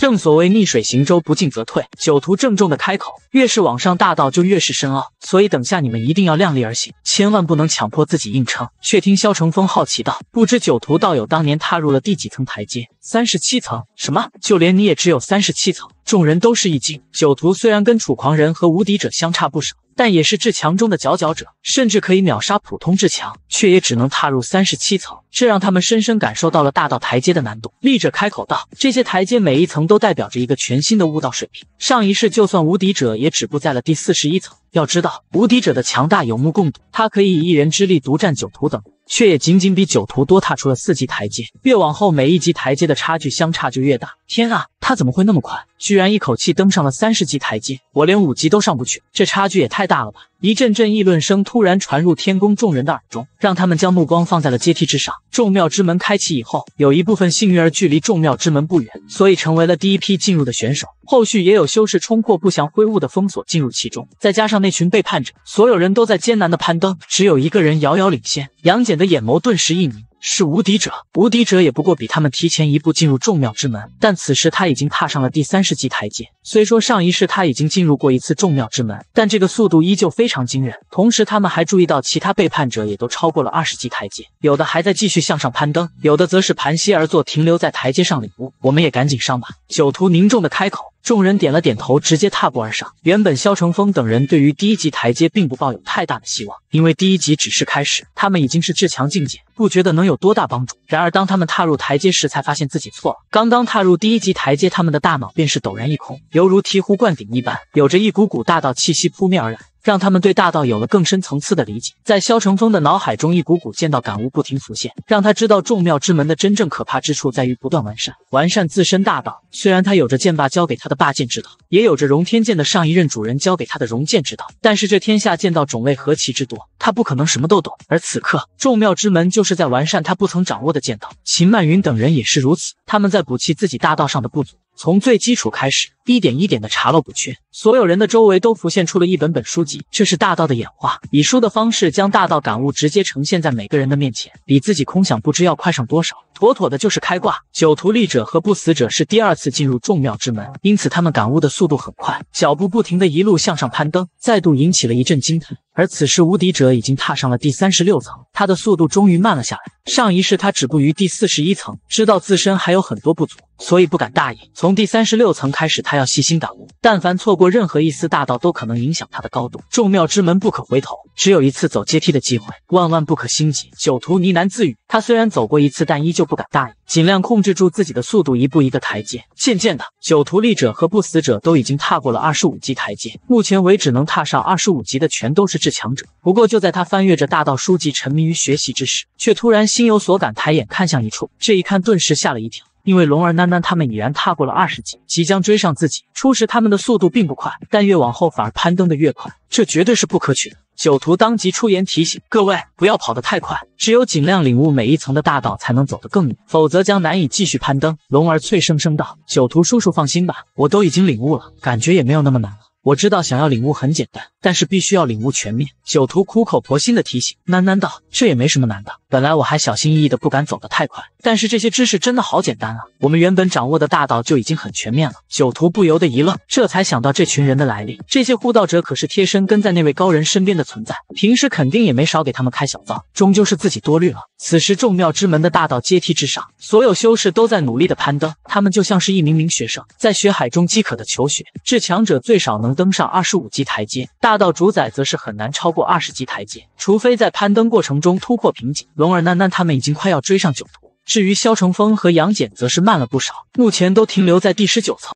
正所谓逆水行舟，不进则退。酒徒郑重的开口，越是往上大道就越是深奥，所以等下你们一定要量力而行，千万不能强迫自己硬撑。却听萧乘风好奇道：“不知酒徒道友当年踏入了第几层台阶？三十七层？什么？就连你也只有三十七层？”众人都是一惊。酒徒虽然跟楚狂人和无敌者相差不少。但也是至强中的佼佼者，甚至可以秒杀普通至强，却也只能踏入三十七层，这让他们深深感受到了大道台阶的难度。力者开口道：“这些台阶每一层都代表着一个全新的悟道水平，上一世就算无敌者也止步在了第四十一层。”要知道，无敌者的强大有目共睹，他可以以一人之力独占九徒等，却也仅仅比九徒多踏出了四级台阶。越往后，每一级台阶的差距相差就越大。天啊，他怎么会那么快，居然一口气登上了三十级台阶？我连五级都上不去，这差距也太大了吧！一阵阵议论声突然传入天宫众人的耳中，让他们将目光放在了阶梯之上。众庙之门开启以后，有一部分幸运儿距离众庙之门不远，所以成为了第一批进入的选手。后续也有修士冲破不祥灰雾的封锁进入其中，再加上那群背叛者，所有人都在艰难的攀登，只有一个人遥遥领先。杨戬的眼眸顿时一凝。是无敌者，无敌者也不过比他们提前一步进入众庙之门，但此时他已经踏上了第三世级台阶。虽说上一世他已经进入过一次众庙之门，但这个速度依旧非常惊人。同时，他们还注意到其他背叛者也都超过了二十级台阶，有的还在继续向上攀登，有的则是盘膝而坐，停留在台阶上领悟。我们也赶紧上吧。九徒凝重的开口。众人点了点头，直接踏步而上。原本萧乘风等人对于第一级台阶并不抱有太大的希望，因为第一级只是开始，他们已经是至强境界，不觉得能有多大帮助。然而当他们踏入台阶时，才发现自己错了。刚刚踏入第一级台阶，他们的大脑便是陡然一空，犹如醍醐灌顶一般，有着一股股大道气息扑面而来。让他们对大道有了更深层次的理解。在萧乘风的脑海中，一股股剑道感悟不停浮现，让他知道众妙之门的真正可怕之处在于不断完善、完善自身大道。虽然他有着剑霸教给他的霸剑之道，也有着融天剑的上一任主人教给他的融剑之道，但是这天下剑道种类何其之多，他不可能什么都懂。而此刻，众妙之门就是在完善他不曾掌握的剑道。秦曼云等人也是如此，他们在补齐自己大道上的不足。从最基础开始，一点一点的查漏补缺。所有人的周围都浮现出了一本本书籍，这是大道的演化，以书的方式将大道感悟直接呈现在每个人的面前，比自己空想不知要快上多少，妥妥的就是开挂。九徒力者和不死者是第二次进入众庙之门，因此他们感悟的速度很快，脚步不停的一路向上攀登，再度引起了一阵惊叹。而此时无敌者已经踏上了第三十六层，他的速度终于慢了下来。上一世他止步于第四十一层，知道自身还有很多不足，所以不敢大意。从从第三十六层开始，他要细心感悟。但凡错过任何一丝大道，都可能影响他的高度。众妙之门不可回头，只有一次走阶梯的机会，万万不可心急。九徒呢喃自语。他虽然走过一次，但依旧不敢大意，尽量控制住自己的速度，一步一个台阶。渐渐的，九徒力者和不死者都已经踏过了二十五级台阶。目前为止，能踏上二十五级的全都是至强者。不过，就在他翻阅着大道书籍，沉迷于学习之时，却突然心有所感，抬眼看向一处，这一看顿时吓了一跳。因为龙儿、囡囡他们已然踏过了二十级，即将追上自己。初时他们的速度并不快，但越往后反而攀登的越快，这绝对是不可取的。酒徒当即出言提醒：“各位不要跑得太快，只有尽量领悟每一层的大道，才能走得更远，否则将难以继续攀登。”龙儿脆生生道：“酒徒叔叔放心吧，我都已经领悟了，感觉也没有那么难了。”我知道想要领悟很简单，但是必须要领悟全面。酒徒苦口婆心的提醒，喃喃道：“这也没什么难的。”本来我还小心翼翼的不敢走得太快，但是这些知识真的好简单啊！我们原本掌握的大道就已经很全面了。酒徒不由得一愣，这才想到这群人的来历。这些护道者可是贴身跟在那位高人身边的存在，平时肯定也没少给他们开小灶。终究是自己多虑了。此时众妙之门的大道阶梯之上，所有修士都在努力的攀登，他们就像是一名名学生，在学海中饥渴的求学。至强者最少能。能登上二十五级台阶，大道主宰则是很难超过二十级台阶，除非在攀登过程中突破瓶颈。龙儿、囡囡他们已经快要追上九图，至于萧乘风和杨戬，则是慢了不少，目前都停留在第十九层。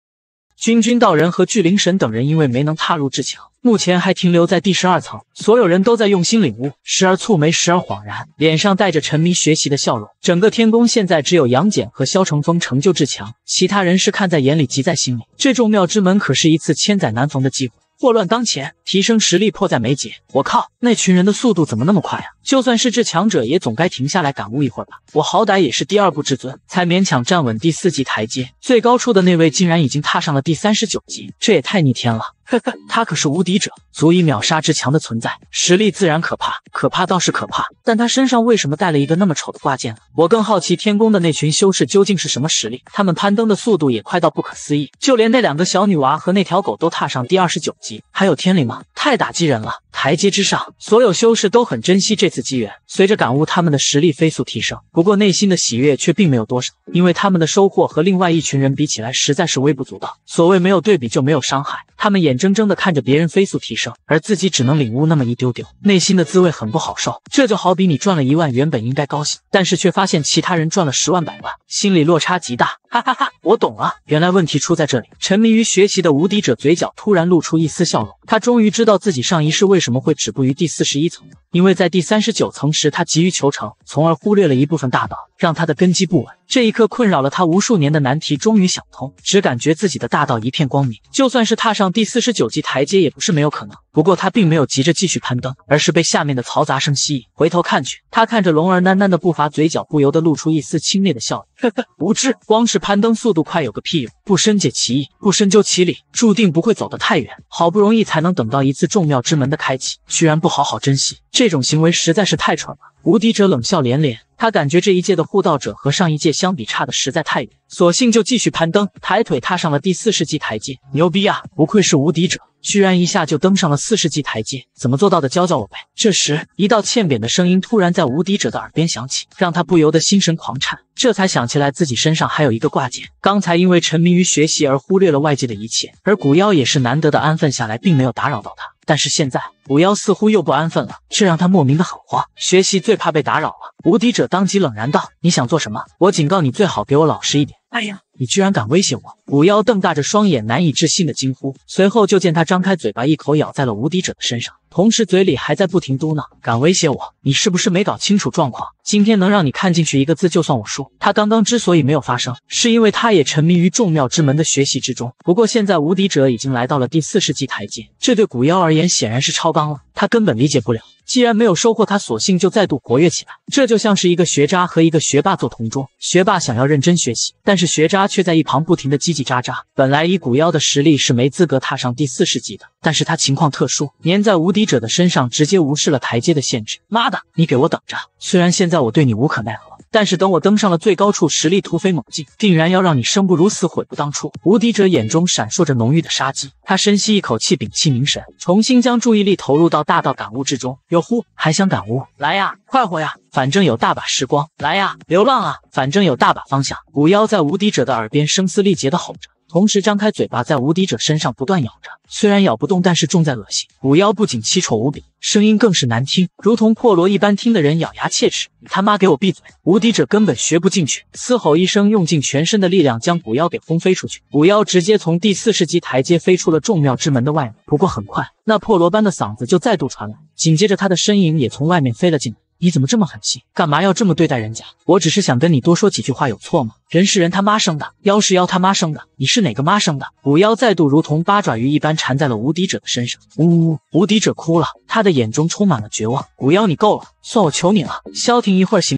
君君道人和巨灵神等人因为没能踏入至强，目前还停留在第十二层。所有人都在用心领悟，时而蹙眉，时而恍然，脸上带着沉迷学习的笑容。整个天宫现在只有杨戬和萧乘风成就至强，其他人是看在眼里，急在心里。这众妙之门可是一次千载难逢的机会。祸乱当前，提升实力迫在眉睫。我靠，那群人的速度怎么那么快呀？就算是至强者，也总该停下来感悟一会儿吧。我好歹也是第二步至尊，才勉强站稳第四级台阶。最高处的那位竟然已经踏上了第三十九级，这也太逆天了！呵呵，他可是无敌者，足以秒杀之强的存在，实力自然可怕。可怕倒是可怕，但他身上为什么带了一个那么丑的挂件？我更好奇天宫的那群修士究竟是什么实力，他们攀登的速度也快到不可思议，就连那两个小女娃和那条狗都踏上第二十九级，还有天灵吗？太打击人了。台阶之上，所有修士都很珍惜这次机缘。随着感悟，他们的实力飞速提升。不过内心的喜悦却并没有多少，因为他们的收获和另外一群人比起来，实在是微不足道。所谓没有对比就没有伤害，他们眼睁睁的看着别人飞速提升，而自己只能领悟那么一丢丢，内心的滋味很不好受。这就好比你赚了一万，原本应该高兴，但是却发现其他人赚了十万、百万，心里落差极大。哈哈哈，我懂了，原来问题出在这里。沉迷于学习的无敌者嘴角突然露出一丝笑容，他终于知道自己上一世为什么会止步于第四十一层，因为在第三十九层时他急于求成，从而忽略了一部分大道，让他的根基不稳。这一刻困扰了他无数年的难题终于想通，只感觉自己的大道一片光明，就算是踏上第四十九级台阶也不是没有可能。不过他并没有急着继续攀登，而是被下面的嘈杂声吸引，回头看去，他看着龙儿喃喃的步伐，嘴角不由得露出一丝轻蔑的笑意。呵呵，无知，光是。攀登速度快有个屁用！不深解其意，不深究其理，注定不会走得太远。好不容易才能等到一次众妙之门的开启，居然不好好珍惜，这种行为实在是太蠢了！无敌者冷笑连连。他感觉这一届的护道者和上一届相比差的实在太远，索性就继续攀登，抬腿踏上了第四世纪台阶。牛逼啊！不愧是无敌者，居然一下就登上了四世纪台阶，怎么做到的？教教我呗！这时，一道欠扁的声音突然在无敌者的耳边响起，让他不由得心神狂颤。这才想起来自己身上还有一个挂件，刚才因为沉迷于学习而忽略了外界的一切。而古妖也是难得的安分下来，并没有打扰到他。但是现在五幺似乎又不安分了，这让他莫名的很慌。学习最怕被打扰了，无敌者当即冷然道：“你想做什么？我警告你，最好给我老实一点。”哎呀！你居然敢威胁我！古妖瞪大着双眼，难以置信的惊呼，随后就见他张开嘴巴，一口咬在了无敌者的身上，同时嘴里还在不停嘟囔：“敢威胁我，你是不是没搞清楚状况？今天能让你看进去一个字，就算我输。”他刚刚之所以没有发声，是因为他也沉迷于众妙之门的学习之中。不过现在无敌者已经来到了第四世纪台阶，这对古妖而言显然是超纲了，他根本理解不了。既然没有收获，他索性就再度活跃起来。这就像是一个学渣和一个学霸做同桌，学霸想要认真学习，但是学渣却在一旁不停的叽叽喳喳。本来以古妖的实力是没资格踏上第四世纪的，但是他情况特殊，粘在无敌者的身上，直接无视了台阶的限制。妈的，你给我等着！虽然现在我对你无可奈何。但是等我登上了最高处，实力突飞猛进，定然要让你生不如死，悔不当初。无敌者眼中闪烁着浓郁的杀机，他深吸一口气，屏气凝神，重新将注意力投入到大道感悟之中。哟呼，还想感悟？来呀，快活呀，反正有大把时光。来呀，流浪啊，反正有大把方向。古妖在无敌者的耳边声嘶力竭地吼着。同时张开嘴巴，在无敌者身上不断咬着，虽然咬不动，但是重在恶心。五妖不仅奇丑无比，声音更是难听，如同破锣一般，听的人咬牙切齿。你他妈给我闭嘴！无敌者根本学不进去，嘶吼一声，用尽全身的力量将骨妖给轰飞出去。骨妖直接从第四十级台阶飞出了众庙之门的外面。不过很快，那破锣般的嗓子就再度传来，紧接着他的身影也从外面飞了进来。你怎么这么狠心？干嘛要这么对待人家？我只是想跟你多说几句话，有错吗？人是人他妈生的，妖是妖他妈生的，你是哪个妈生的？五妖再度如同八爪鱼一般缠在了无敌者的身上，呜呜！无敌者哭了，他的眼中充满了绝望。五妖，你够了，算我求你了，消停一会儿行？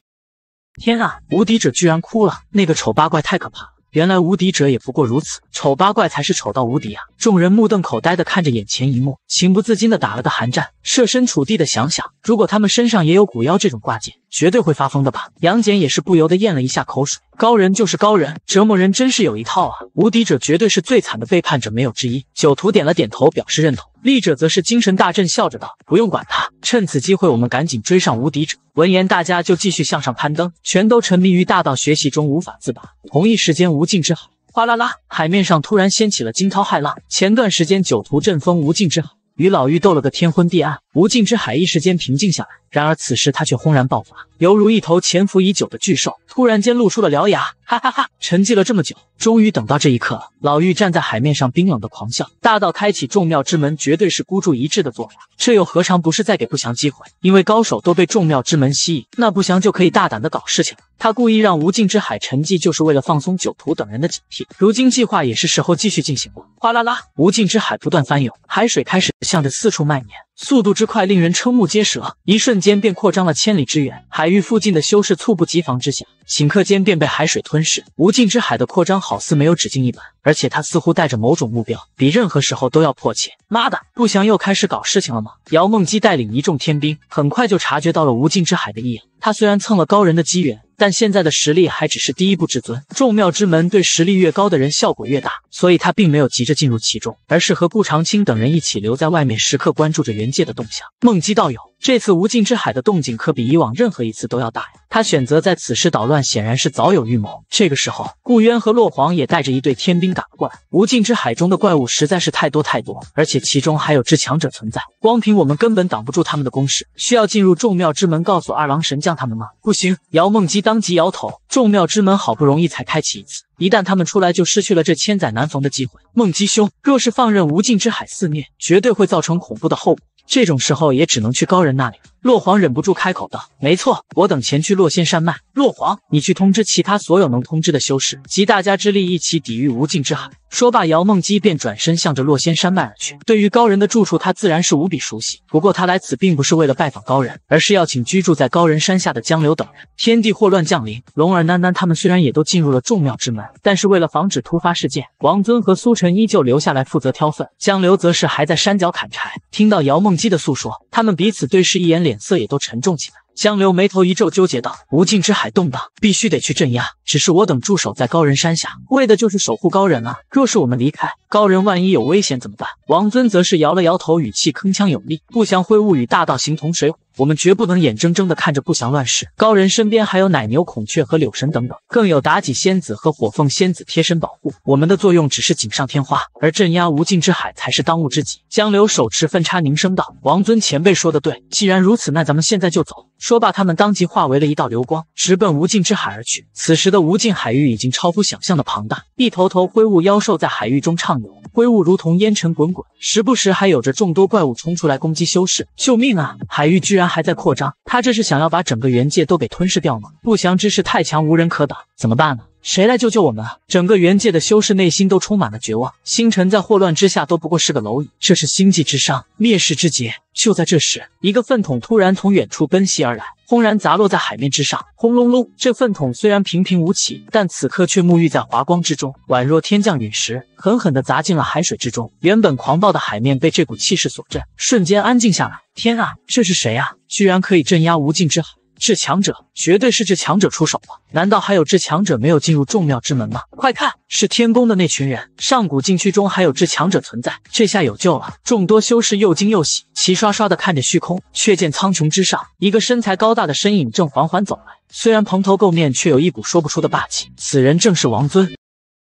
天啊，无敌者居然哭了，那个丑八怪太可怕。原来无敌者也不过如此，丑八怪才是丑到无敌啊！众人目瞪口呆地看着眼前一幕，情不自禁地打了个寒战，设身处地地想想，如果他们身上也有古妖这种挂件。绝对会发疯的吧！杨戬也是不由得咽了一下口水。高人就是高人，折磨人真是有一套啊！无敌者绝对是最惨的，背叛者没有之一。九徒点了点头，表示认同。力者则是精神大振，笑着道：“不用管他，趁此机会，我们赶紧追上无敌者。”闻言，大家就继续向上攀登，全都沉迷于大道学习中无法自拔。同一时间，无尽之海哗啦啦，海面上突然掀起了惊涛骇浪。前段时间，九徒阵风无尽之海，与老妪斗了个天昏地暗。无尽之海一时间平静下来，然而此时他却轰然爆发，犹如一头潜伏已久的巨兽，突然间露出了獠牙。哈哈哈！沉寂了这么久，终于等到这一刻了。老妪站在海面上，冰冷的狂笑。大道开启众妙之门，绝对是孤注一掷的做法。这又何尝不是在给不祥机会？因为高手都被众妙之门吸引，那不祥就可以大胆的搞事情了。他故意让无尽之海沉寂，就是为了放松酒徒等人的警惕。如今计划也是时候继续进行了。哗啦啦，无尽之海不断翻涌，海水开始向着四处蔓延。速度之快，令人瞠目结舌，一瞬间便扩张了千里之远。海域附近的修士猝不及防之下。顷刻间便被海水吞噬，无尽之海的扩张好似没有止境一般，而且它似乎带着某种目标，比任何时候都要迫切。妈的，不祥又开始搞事情了吗？姚梦姬带领一众天兵，很快就察觉到了无尽之海的异样。他虽然蹭了高人的机缘，但现在的实力还只是第一步至尊。众妙之门对实力越高的人效果越大，所以他并没有急着进入其中，而是和顾长青等人一起留在外面，时刻关注着元界的动向。梦姬道友。这次无尽之海的动静可比以往任何一次都要大呀！他选择在此时捣乱，显然是早有预谋。这个时候，顾渊和洛皇也带着一队天兵赶了过来。无尽之海中的怪物实在是太多太多，而且其中还有至强者存在，光凭我们根本挡不住他们的攻势。需要进入众庙之门，告诉二郎神将他们吗？不行！姚梦姬当即摇头。众庙之门好不容易才开启一次，一旦他们出来，就失去了这千载难逢的机会。梦姬兄，若是放任无尽之海肆虐，绝对会造成恐怖的后果。这种时候也只能去高人那里。洛皇忍不住开口道：“没错，我等前去洛仙山脉。洛皇，你去通知其他所有能通知的修士，集大家之力一起抵御无尽之海。”说罢，姚梦姬便转身向着洛仙山脉而去。对于高人的住处，他自然是无比熟悉。不过他来此并不是为了拜访高人，而是要请居住在高人山下的江流等人。天地祸乱降临，龙儿囡囡他们虽然也都进入了众庙之门，但是为了防止突发事件，王尊和苏晨依旧留下来负责挑粪，江流则是还在山脚砍柴。听到姚梦。急的诉说，他们彼此对视一眼，脸色也都沉重起来。江流眉头一皱，纠结道：“无尽之海动荡，必须得去镇压。只是我等驻守在高人山下，为的就是守护高人啊。若是我们离开，高人万一有危险怎么办？”王尊则是摇了摇头，语气铿锵有力：“不祥灰物与大道，形同水火。”我们绝不能眼睁睁地看着不祥乱世。高人身边还有奶牛、孔雀和柳神等等，更有妲己仙子和火凤仙子贴身保护。我们的作用只是锦上添花，而镇压无尽之海才是当务之急。江流手持分叉，凝声道：“王尊前辈说的对，既然如此，那咱们现在就走。”说罢，他们当即化为了一道流光，直奔无尽之海而去。此时的无尽海域已经超乎想象的庞大，一头头灰雾妖兽在海域中畅游，灰雾如同烟尘滚滚，时不时还有着众多怪物冲出来攻击修士。救命啊！海域居然还在扩张，他这是想要把整个原界都给吞噬掉吗？不祥之势太强，无人可挡，怎么办呢？谁来救救我们啊！整个元界的修士内心都充满了绝望，星辰在霍乱之下都不过是个蝼蚁，这是星际之殇，灭世之劫。就在这时，一个粪桶突然从远处奔袭而来，轰然砸落在海面之上，轰隆隆！这粪桶虽然平平无奇，但此刻却沐浴在华光之中，宛若天降陨石，狠狠的砸进了海水之中。原本狂暴的海面被这股气势所震，瞬间安静下来。天啊，这是谁啊？居然可以镇压无尽之海！至强者，绝对是至强者出手了。难道还有至强者没有进入众庙之门吗？快看，是天宫的那群人。上古禁区中还有至强者存在，这下有救了。众多修士又惊又喜，齐刷刷的看着虚空，却见苍穹之上，一个身材高大的身影正缓缓走来。虽然蓬头垢面，却有一股说不出的霸气。此人正是王尊。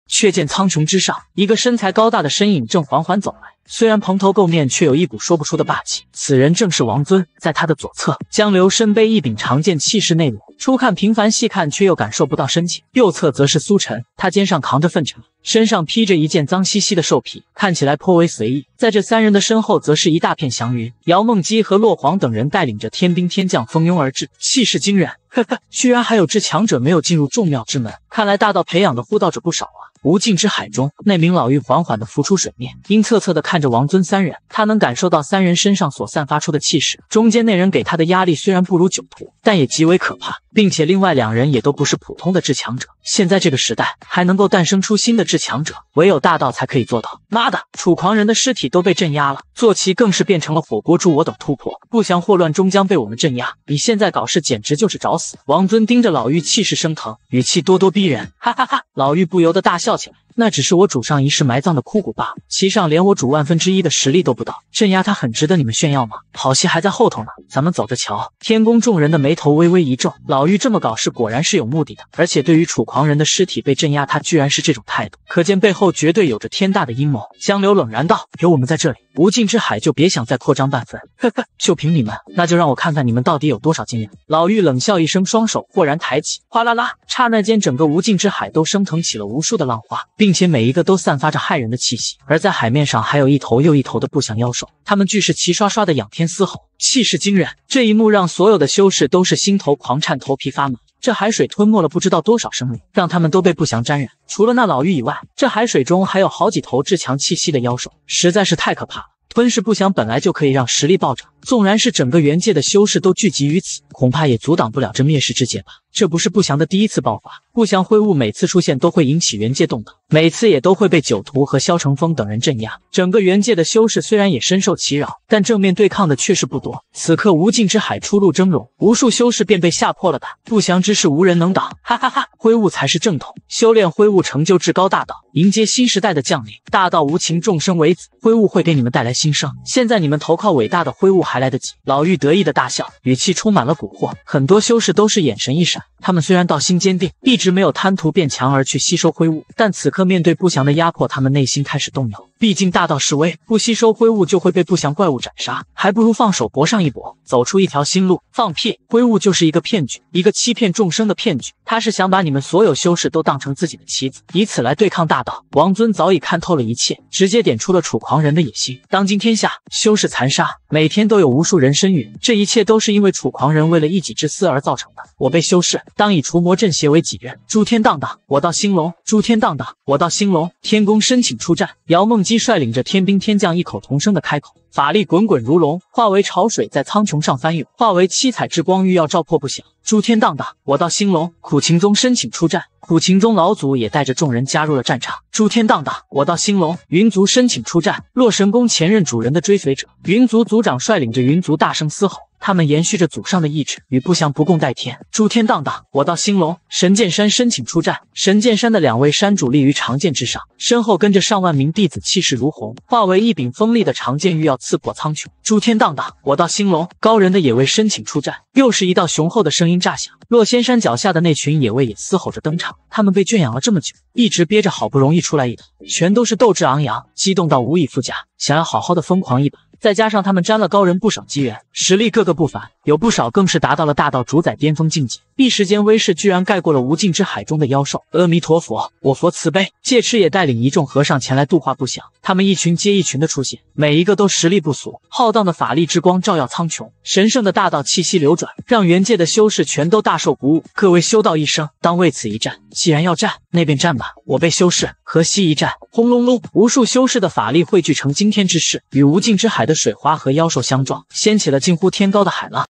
却见苍穹之上，一个身材高大的身影正缓缓走来。虽然蓬头垢面，却有一股说不出的霸气。此人正是王尊。在他的左侧，江流身背一柄长剑，气势内敛。初看平凡，细看却又感受不到深情。右侧则是苏晨，他肩上扛着粪尘，身上披着一件脏兮兮的兽皮，看起来颇为随意。在这三人的身后，则是一大片祥云。姚梦姬和洛皇等人带领着天兵天将蜂拥而至，气势惊人。呵呵，居然还有至强者没有进入众庙之门，看来大道培养的护道者不少啊。无尽之海中，那名老妪缓缓地浮出水面，阴恻恻地看。看着王尊三人，他能感受到三人身上所散发出的气势。中间那人给他的压力虽然不如酒徒，但也极为可怕，并且另外两人也都不是普通的至强者。现在这个时代还能够诞生出新的至强者，唯有大道才可以做到。妈的，楚狂人的尸体都被镇压了，坐骑更是变成了火锅。猪。我等突破，不祥祸乱终将被我们镇压。你现在搞事简直就是找死！王尊盯着老妪，气势升腾，语气咄咄逼人。哈哈哈！老妪不由得大笑起来。那只是我主上一世埋葬的枯骨罢了，其上连我主万分之一的实力都不到，镇压他很值得你们炫耀吗？好戏还在后头呢，咱们走着瞧。天宫众人的眉头微微一皱，老妪这么搞事果然是有目的的，而且对于楚狂人的尸体被镇压，他居然是这种态度，可见背后绝对有着天大的阴谋。江流冷然道：“有我们在这里，无尽之海就别想再扩张半分。”呵呵，就凭你们？那就让我看看你们到底有多少斤两！老妪冷笑一声，双手豁然抬起，哗啦啦，刹那间整个无尽之海都升腾起了无数的浪花。并且每一个都散发着骇人的气息，而在海面上还有一头又一头的不祥妖兽，它们俱是齐刷刷的仰天嘶吼，气势惊人。这一幕让所有的修士都是心头狂颤，头皮发麻。这海水吞没了不知道多少生灵，让他们都被不祥沾染。除了那老妪以外，这海水中还有好几头至强气息的妖兽，实在是太可怕了。吞噬不祥本来就可以让实力暴涨。纵然是整个元界的修士都聚集于此，恐怕也阻挡不了这灭世之劫吧？这不是不祥的第一次爆发，不祥灰雾每次出现都会引起元界动荡，每次也都会被酒徒和萧乘风等人镇压。整个元界的修士虽然也深受其扰，但正面对抗的却是不多。此刻无尽之海初露峥嵘，无数修士便被吓破了胆。不祥之势无人能挡，哈哈哈！灰雾才是正统，修炼灰雾成就至高大道，迎接新时代的降临。大道无情，众生为子，灰雾会给你们带来新生。现在你们投靠伟大的灰雾海。还来得及！老妪得意的大笑，语气充满了蛊惑。很多修士都是眼神一闪，他们虽然道心坚定，一直没有贪图变强而去吸收灰雾，但此刻面对不祥的压迫，他们内心开始动摇。毕竟大道示威，不吸收灰雾就会被不祥怪物斩杀，还不如放手搏上一搏，走出一条新路。放屁！灰雾就是一个骗局，一个欺骗众生的骗局。他是想把你们所有修士都当成自己的棋子，以此来对抗大道。王尊早已看透了一切，直接点出了楚狂人的野心。当今天下，修士残杀，每天都有。有无数人身陨，这一切都是因为楚狂人为了一己之私而造成的。我被修士，当以除魔镇邪为己任。诸天荡荡，我到兴隆；诸天荡荡，我到兴隆。天宫申请出战，姚梦姬率领着天兵天将，异口同声的开口。法力滚滚如龙，化为潮水在苍穹上翻涌，化为七彩之光，欲要照破不响。诸天荡荡，我道兴隆。苦情宗申请出战。苦情宗老祖也带着众人加入了战场。诸天荡荡，我道兴隆。云族申请出战。洛神宫前任主人的追随者，云族族长率领着云族大声嘶吼。他们延续着祖上的意志，与不祥不共戴天。诸天荡荡，我到兴隆神剑山申请出战。神剑山的两位山主立于长剑之上，身后跟着上万名弟子，气势如虹，化为一柄锋利的长剑，欲要刺破苍穹。诸天荡荡，我到兴隆高人的野卫申请出战。又是一道雄厚的声音炸响，落仙山脚下的那群野卫也嘶吼着登场。他们被圈养了这么久，一直憋着，好不容易出来一趟，全都是斗志昂扬，激动到无以复加，想要好好的疯狂一把。再加上他们沾了高人不少机缘，实力个个不凡，有不少更是达到了大道主宰巅峰境界。一时间威势居然盖过了无尽之海中的妖兽。阿弥陀佛，我佛慈悲。戒痴也带领一众和尚前来度化不祥，他们一群接一群的出现，每一个都实力不俗，浩荡的法力之光照耀苍穹，神圣的大道气息流转，让原界的修士全都大受鼓舞。各位修道一生，当为此一战。既然要战，那便战吧！我辈修士，河西一战，轰隆隆，无数修士的法力汇聚成惊天之势，与无尽之海的水花和妖兽相撞，掀起了近乎天高的海浪，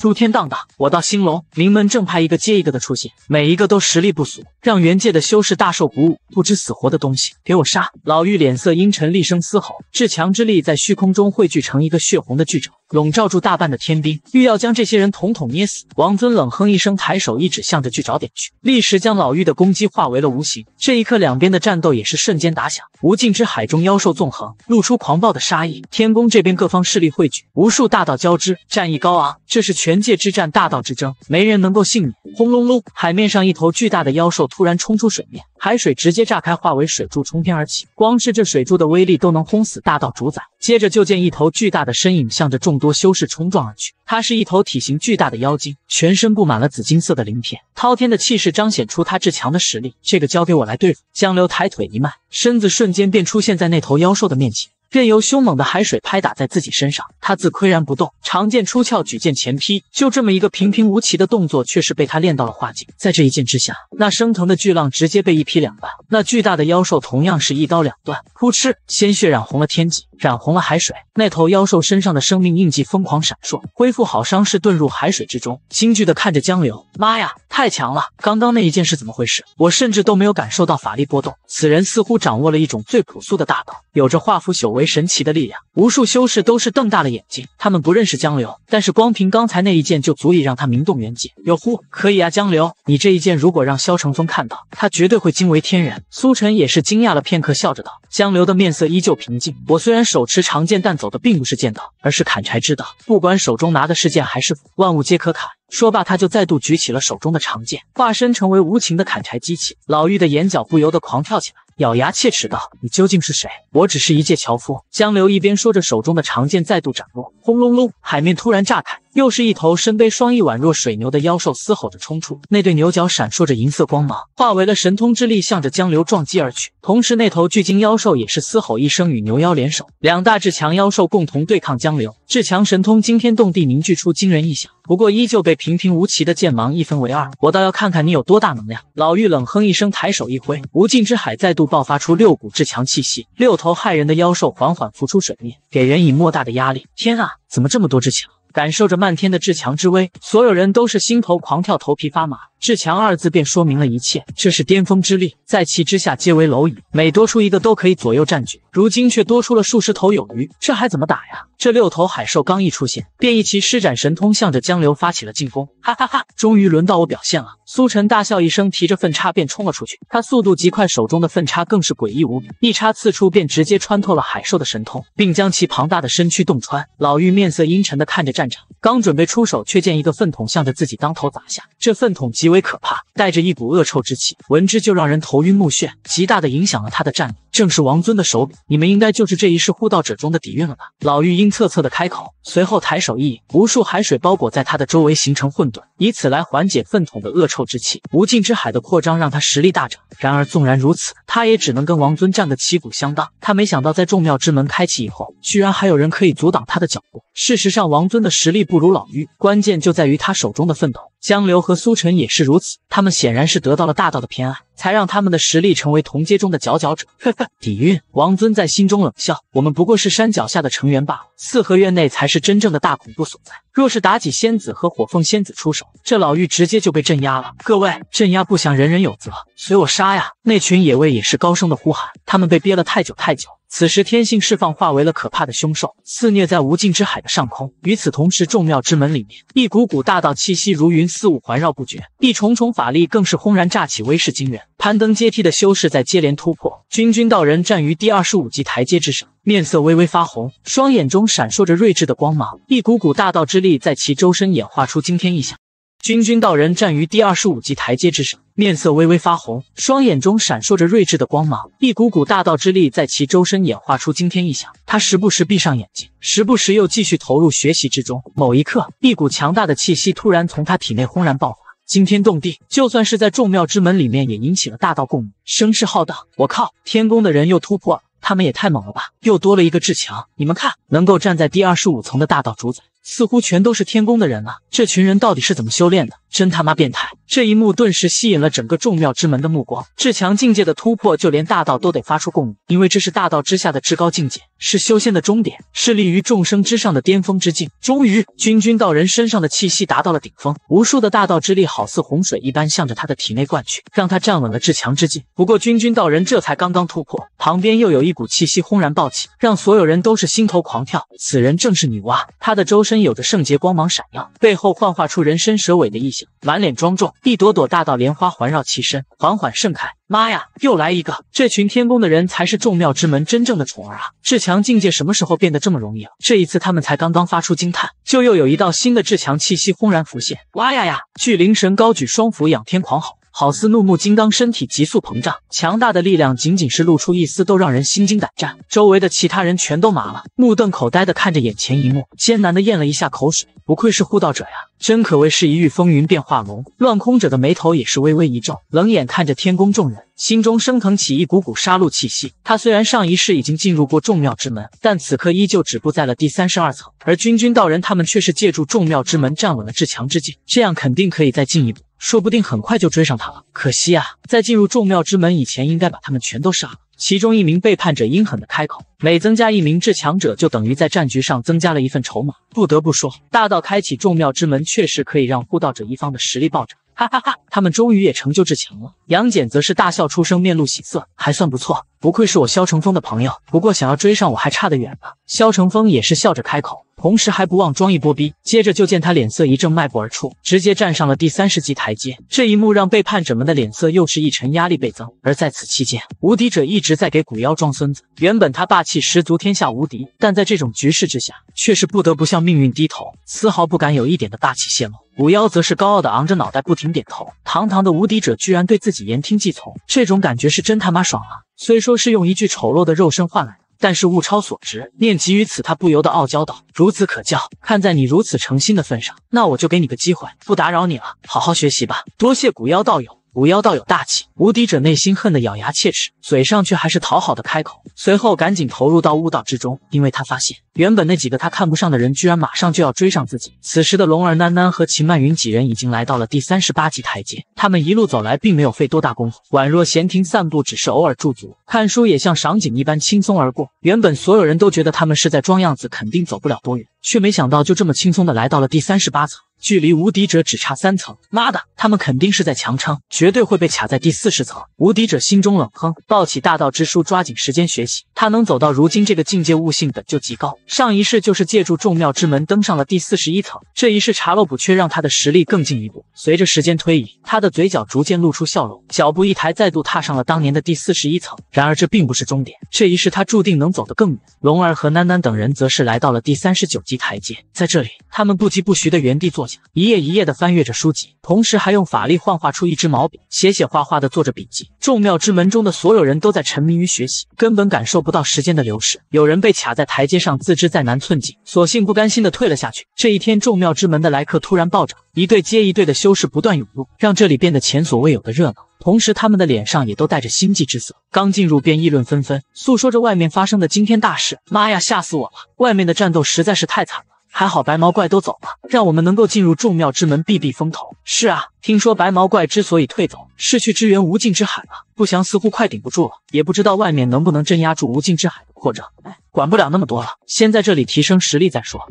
诸天荡荡。我到星龙名门正派，一个接一个的出现，每一个都实力不俗。让元界的修士大受鼓舞，不知死活的东西，给我杀！老妪脸色阴沉，厉声嘶吼，至强之力在虚空中汇聚成一个血红的巨掌，笼罩住大半的天兵，欲要将这些人统统捏死。王尊冷哼一声，抬手一指，向着巨爪点去，立时将老妪的攻击化为了无形。这一刻，两边的战斗也是瞬间打响。无尽之海中，妖兽纵横，露出狂暴的杀意；天宫这边，各方势力汇聚，无数大道交织，战意高昂。这是全界之战，大道之争，没人能够幸免。轰隆隆，海面上一头巨大的妖兽。突然冲出水面，海水直接炸开，化为水柱冲天而起。光是这水柱的威力，都能轰死大道主宰。接着就见一头巨大的身影向着众多修士冲撞而去，它是一头体型巨大的妖精，全身布满了紫金色的鳞片，滔天的气势彰显出它至强的实力。这个交给我来对付。江流抬腿一迈，身子瞬间便出现在那头妖兽的面前。任由凶猛的海水拍打在自己身上，他自岿然不动，长剑出鞘，举剑前劈。就这么一个平平无奇的动作，却是被他练到了化境。在这一剑之下，那升腾的巨浪直接被一劈两半，那巨大的妖兽同样是一刀两断。噗嗤，鲜血染红了天际，染红了海水。那头妖兽身上的生命印记疯狂闪烁，恢复好伤势，遁入海水之中，惊惧地看着江流。妈呀，太强了！刚刚那一剑是怎么回事？我甚至都没有感受到法力波动。此人似乎掌握了一种最朴素的大道，有着化腐朽为。为神奇的力量，无数修士都是瞪大了眼睛。他们不认识江流，但是光凭刚才那一剑就足以让他名动元界。哟呼，可以啊，江流，你这一剑如果让萧成峰看到，他绝对会惊为天人。苏晨也是惊讶了片刻，笑着道：“江流的面色依旧平静，我虽然手持长剑，但走的并不是剑道，而是砍柴之道。不管手中拿的是剑还是斧，万物皆可砍。”说罢，他就再度举起了手中的长剑，化身成为无情的砍柴机器。老妪的眼角不由得狂跳起来。咬牙切齿道：“你究竟是谁？我只是一介樵夫。”江流一边说着，手中的长剑再度斩落，轰隆隆，海面突然炸开。又是一头身背双翼、宛若水牛的妖兽嘶吼着冲出，那对牛角闪烁着银色光芒，化为了神通之力，向着江流撞击而去。同时，那头巨鲸妖兽也是嘶吼一声，与牛妖联手，两大至强妖兽共同对抗江流。至强神通惊天动地，凝聚出惊人异响，不过依旧被平平无奇的剑芒一分为二。我倒要看看你有多大能量！老妪冷哼一声，抬手一挥，无尽之海再度爆发出六股至强气息，六头骇人的妖兽缓缓浮出水面，给人以莫大的压力。天啊，怎么这么多至强？感受着漫天的至强之威，所有人都是心头狂跳，头皮发麻。至强二字便说明了一切，这是巅峰之力，在其之下皆为蝼蚁。每多出一个都可以左右战局，如今却多出了数十头有余，这还怎么打呀？这六头海兽刚一出现，便一齐施展神通，向着江流发起了进攻。哈哈哈，终于轮到我表现了！苏晨大笑一声，提着粪叉便冲了出去。他速度极快，手中的粪叉更是诡异无比，一叉刺出便直接穿透了海兽的神通，并将其庞大的身躯洞穿。老玉面色阴沉的看着战场，刚准备出手，却见一个粪桶向着自己当头砸下。这粪桶极为可怕，带着一股恶臭之气，闻之就让人头晕目眩，极大的影响了他的战力。正是王尊的手笔，你们应该就是这一世护道者中的底蕴了吧？老玉应。测测的开口，随后抬手一引，无数海水包裹在他的周围，形成混沌，以此来缓解粪桶的恶臭之气。无尽之海的扩张让他实力大涨，然而纵然如此，他也只能跟王尊战个旗鼓相当。他没想到，在众庙之门开启以后，居然还有人可以阻挡他的脚步。事实上，王尊的实力不如老妪，关键就在于他手中的粪桶。江流和苏晨也是如此，他们显然是得到了大道的偏爱，才让他们的实力成为同阶中的佼佼者。呵呵，底蕴，王尊在心中冷笑，我们不过是山脚下的成员罢了，四合院内才是真正的大恐怖所在。若是妲己仙子和火凤仙子出手，这老妪直接就被镇压了。各位，镇压不祥，人人有责，随我杀呀！那群野味也是高声的呼喊，他们被憋了太久太久，此时天性释放，化为了可怕的凶兽，肆虐在无尽之海的上空。与此同时，众妙之门里面，一股股大道气息如云似雾环绕不绝，一重重法力更是轰然炸起，威势惊人。攀登阶梯的修士在接连突破，君君道人站于第二十五级台阶之上。面色微微发红，双眼中闪烁着睿智的光芒，一股股大道之力在其周身演化出惊天异象。君君道人站于第二十五级台阶之上，面色微微发红，双眼中闪烁着睿智的光芒，一股股大道之力在其周身演化出惊天异象。他时不时闭上眼睛，时不时又继续投入学习之中。某一刻，一股强大的气息突然从他体内轰然爆发，惊天动地，就算是在众妙之门里面也引起了大道共鸣，声势浩荡。我靠！天宫的人又突破了。他们也太猛了吧！又多了一个至强，你们看，能够站在第二十五层的大道主宰。似乎全都是天宫的人啊！这群人到底是怎么修炼的？真他妈变态！这一幕顿时吸引了整个众妙之门的目光。至强境界的突破，就连大道都得发出共鸣，因为这是大道之下的至高境界，是修仙的终点，是立于众生之上的巅峰之境。终于，君君道人身上的气息达到了顶峰，无数的大道之力好似洪水一般向着他的体内灌去，让他站稳了至强之境。不过，君君道人这才刚刚突破，旁边又有一股气息轰然暴起，让所有人都是心头狂跳。此人正是女娲，她的周身。有着圣洁光芒闪耀，背后幻化出人身蛇尾的异形，满脸庄重，一朵朵大道莲花环绕其身，缓缓盛开。妈呀，又来一个！这群天宫的人才是众妙之门真正的宠儿啊！至强境界什么时候变得这么容易了？这一次他们才刚刚发出惊叹，就又有一道新的至强气息轰然浮现。哇呀呀！巨灵神高举双斧，仰天狂吼。好似怒目金刚，身体急速膨胀，强大的力量仅仅是露出一丝，都让人心惊胆战。周围的其他人全都麻了，目瞪口呆地看着眼前一幕，艰难地咽了一下口水。不愧是护道者呀，真可谓是一遇风云变化龙。乱空者的眉头也是微微一皱，冷眼看着天宫众人，心中升腾起一股股杀戮气息。他虽然上一世已经进入过众庙之门，但此刻依旧止步在了第三十二层，而君君道人他们却是借助众庙之门站稳了至强之境，这样肯定可以再进一步，说不定很快就追上他了。可惜啊，在进入众庙之门以前，应该把他们全都杀了。其中一名背叛者阴狠的开口：“每增加一名至强者，就等于在战局上增加了一份筹码。”不得不说，大道开启众妙之门，确实可以让护道者一方的实力暴涨。哈哈哈，他们终于也成就至强了。杨戬则是大笑出声，面露喜色：“还算不错，不愧是我萧乘风的朋友。不过想要追上我还差得远呢。”萧乘风也是笑着开口。同时还不忘装一波逼，接着就见他脸色一正，迈步而出，直接站上了第三十级台阶。这一幕让背叛者们的脸色又是一沉，压力倍增。而在此期间，无敌者一直在给古妖装孙子。原本他霸气十足，天下无敌，但在这种局势之下，却是不得不向命运低头，丝毫不敢有一点的霸气泄露。古妖则是高傲的昂着脑袋，不停点头。堂堂的无敌者居然对自己言听计从，这种感觉是真他妈爽啊！虽说是用一具丑陋的肉身换来的。但是物超所值，念及于此，他不由得傲娇道：“孺子可教。看在你如此诚心的份上，那我就给你个机会，不打扰你了，好好学习吧。多谢古妖道友。”五妖道友大气，无敌者内心恨得咬牙切齿，嘴上却还是讨好的开口。随后赶紧投入到悟道之中，因为他发现原本那几个他看不上的人，居然马上就要追上自己。此时的龙儿喃喃和秦曼云几人已经来到了第三十八级台阶，他们一路走来并没有费多大功夫，宛若闲庭散步，只是偶尔驻足看书，也像赏景一般轻松而过。原本所有人都觉得他们是在装样子，肯定走不了多远，却没想到就这么轻松的来到了第三十八层。距离无敌者只差三层，妈的，他们肯定是在强撑，绝对会被卡在第四十层。无敌者心中冷哼，抱起大道之书，抓紧时间学习。他能走到如今这个境界，悟性本就极高，上一世就是借助众妙之门登上了第四十一层，这一世查漏补缺，让他的实力更进一步。随着时间推移，他的嘴角逐渐露出笑容，脚步一抬，再度踏上了当年的第四十一层。然而这并不是终点，这一世他注定能走得更远。龙儿和囡囡等人则是来到了第三十九级台阶，在这里，他们不疾不徐的原地坐。一页一页的翻阅着书籍，同时还用法力幻化出一支毛笔，写写画画的做着笔记。众庙之门中的所有人都在沉迷于学习，根本感受不到时间的流逝。有人被卡在台阶上，自知再难寸进，索性不甘心的退了下去。这一天，众庙之门的来客突然暴涨，一对接一对的修士不断涌入，让这里变得前所未有的热闹。同时，他们的脸上也都带着心悸之色，刚进入便议论纷纷，诉说着外面发生的惊天大事。妈呀，吓死我了！外面的战斗实在是太惨。还好白毛怪都走了，让我们能够进入众庙之门避避风头。是啊，听说白毛怪之所以退走，是去支援无尽之海了。不祥似乎快顶不住了，也不知道外面能不能镇压住无尽之海的扩张。哎，管不了那么多了，先在这里提升实力再说。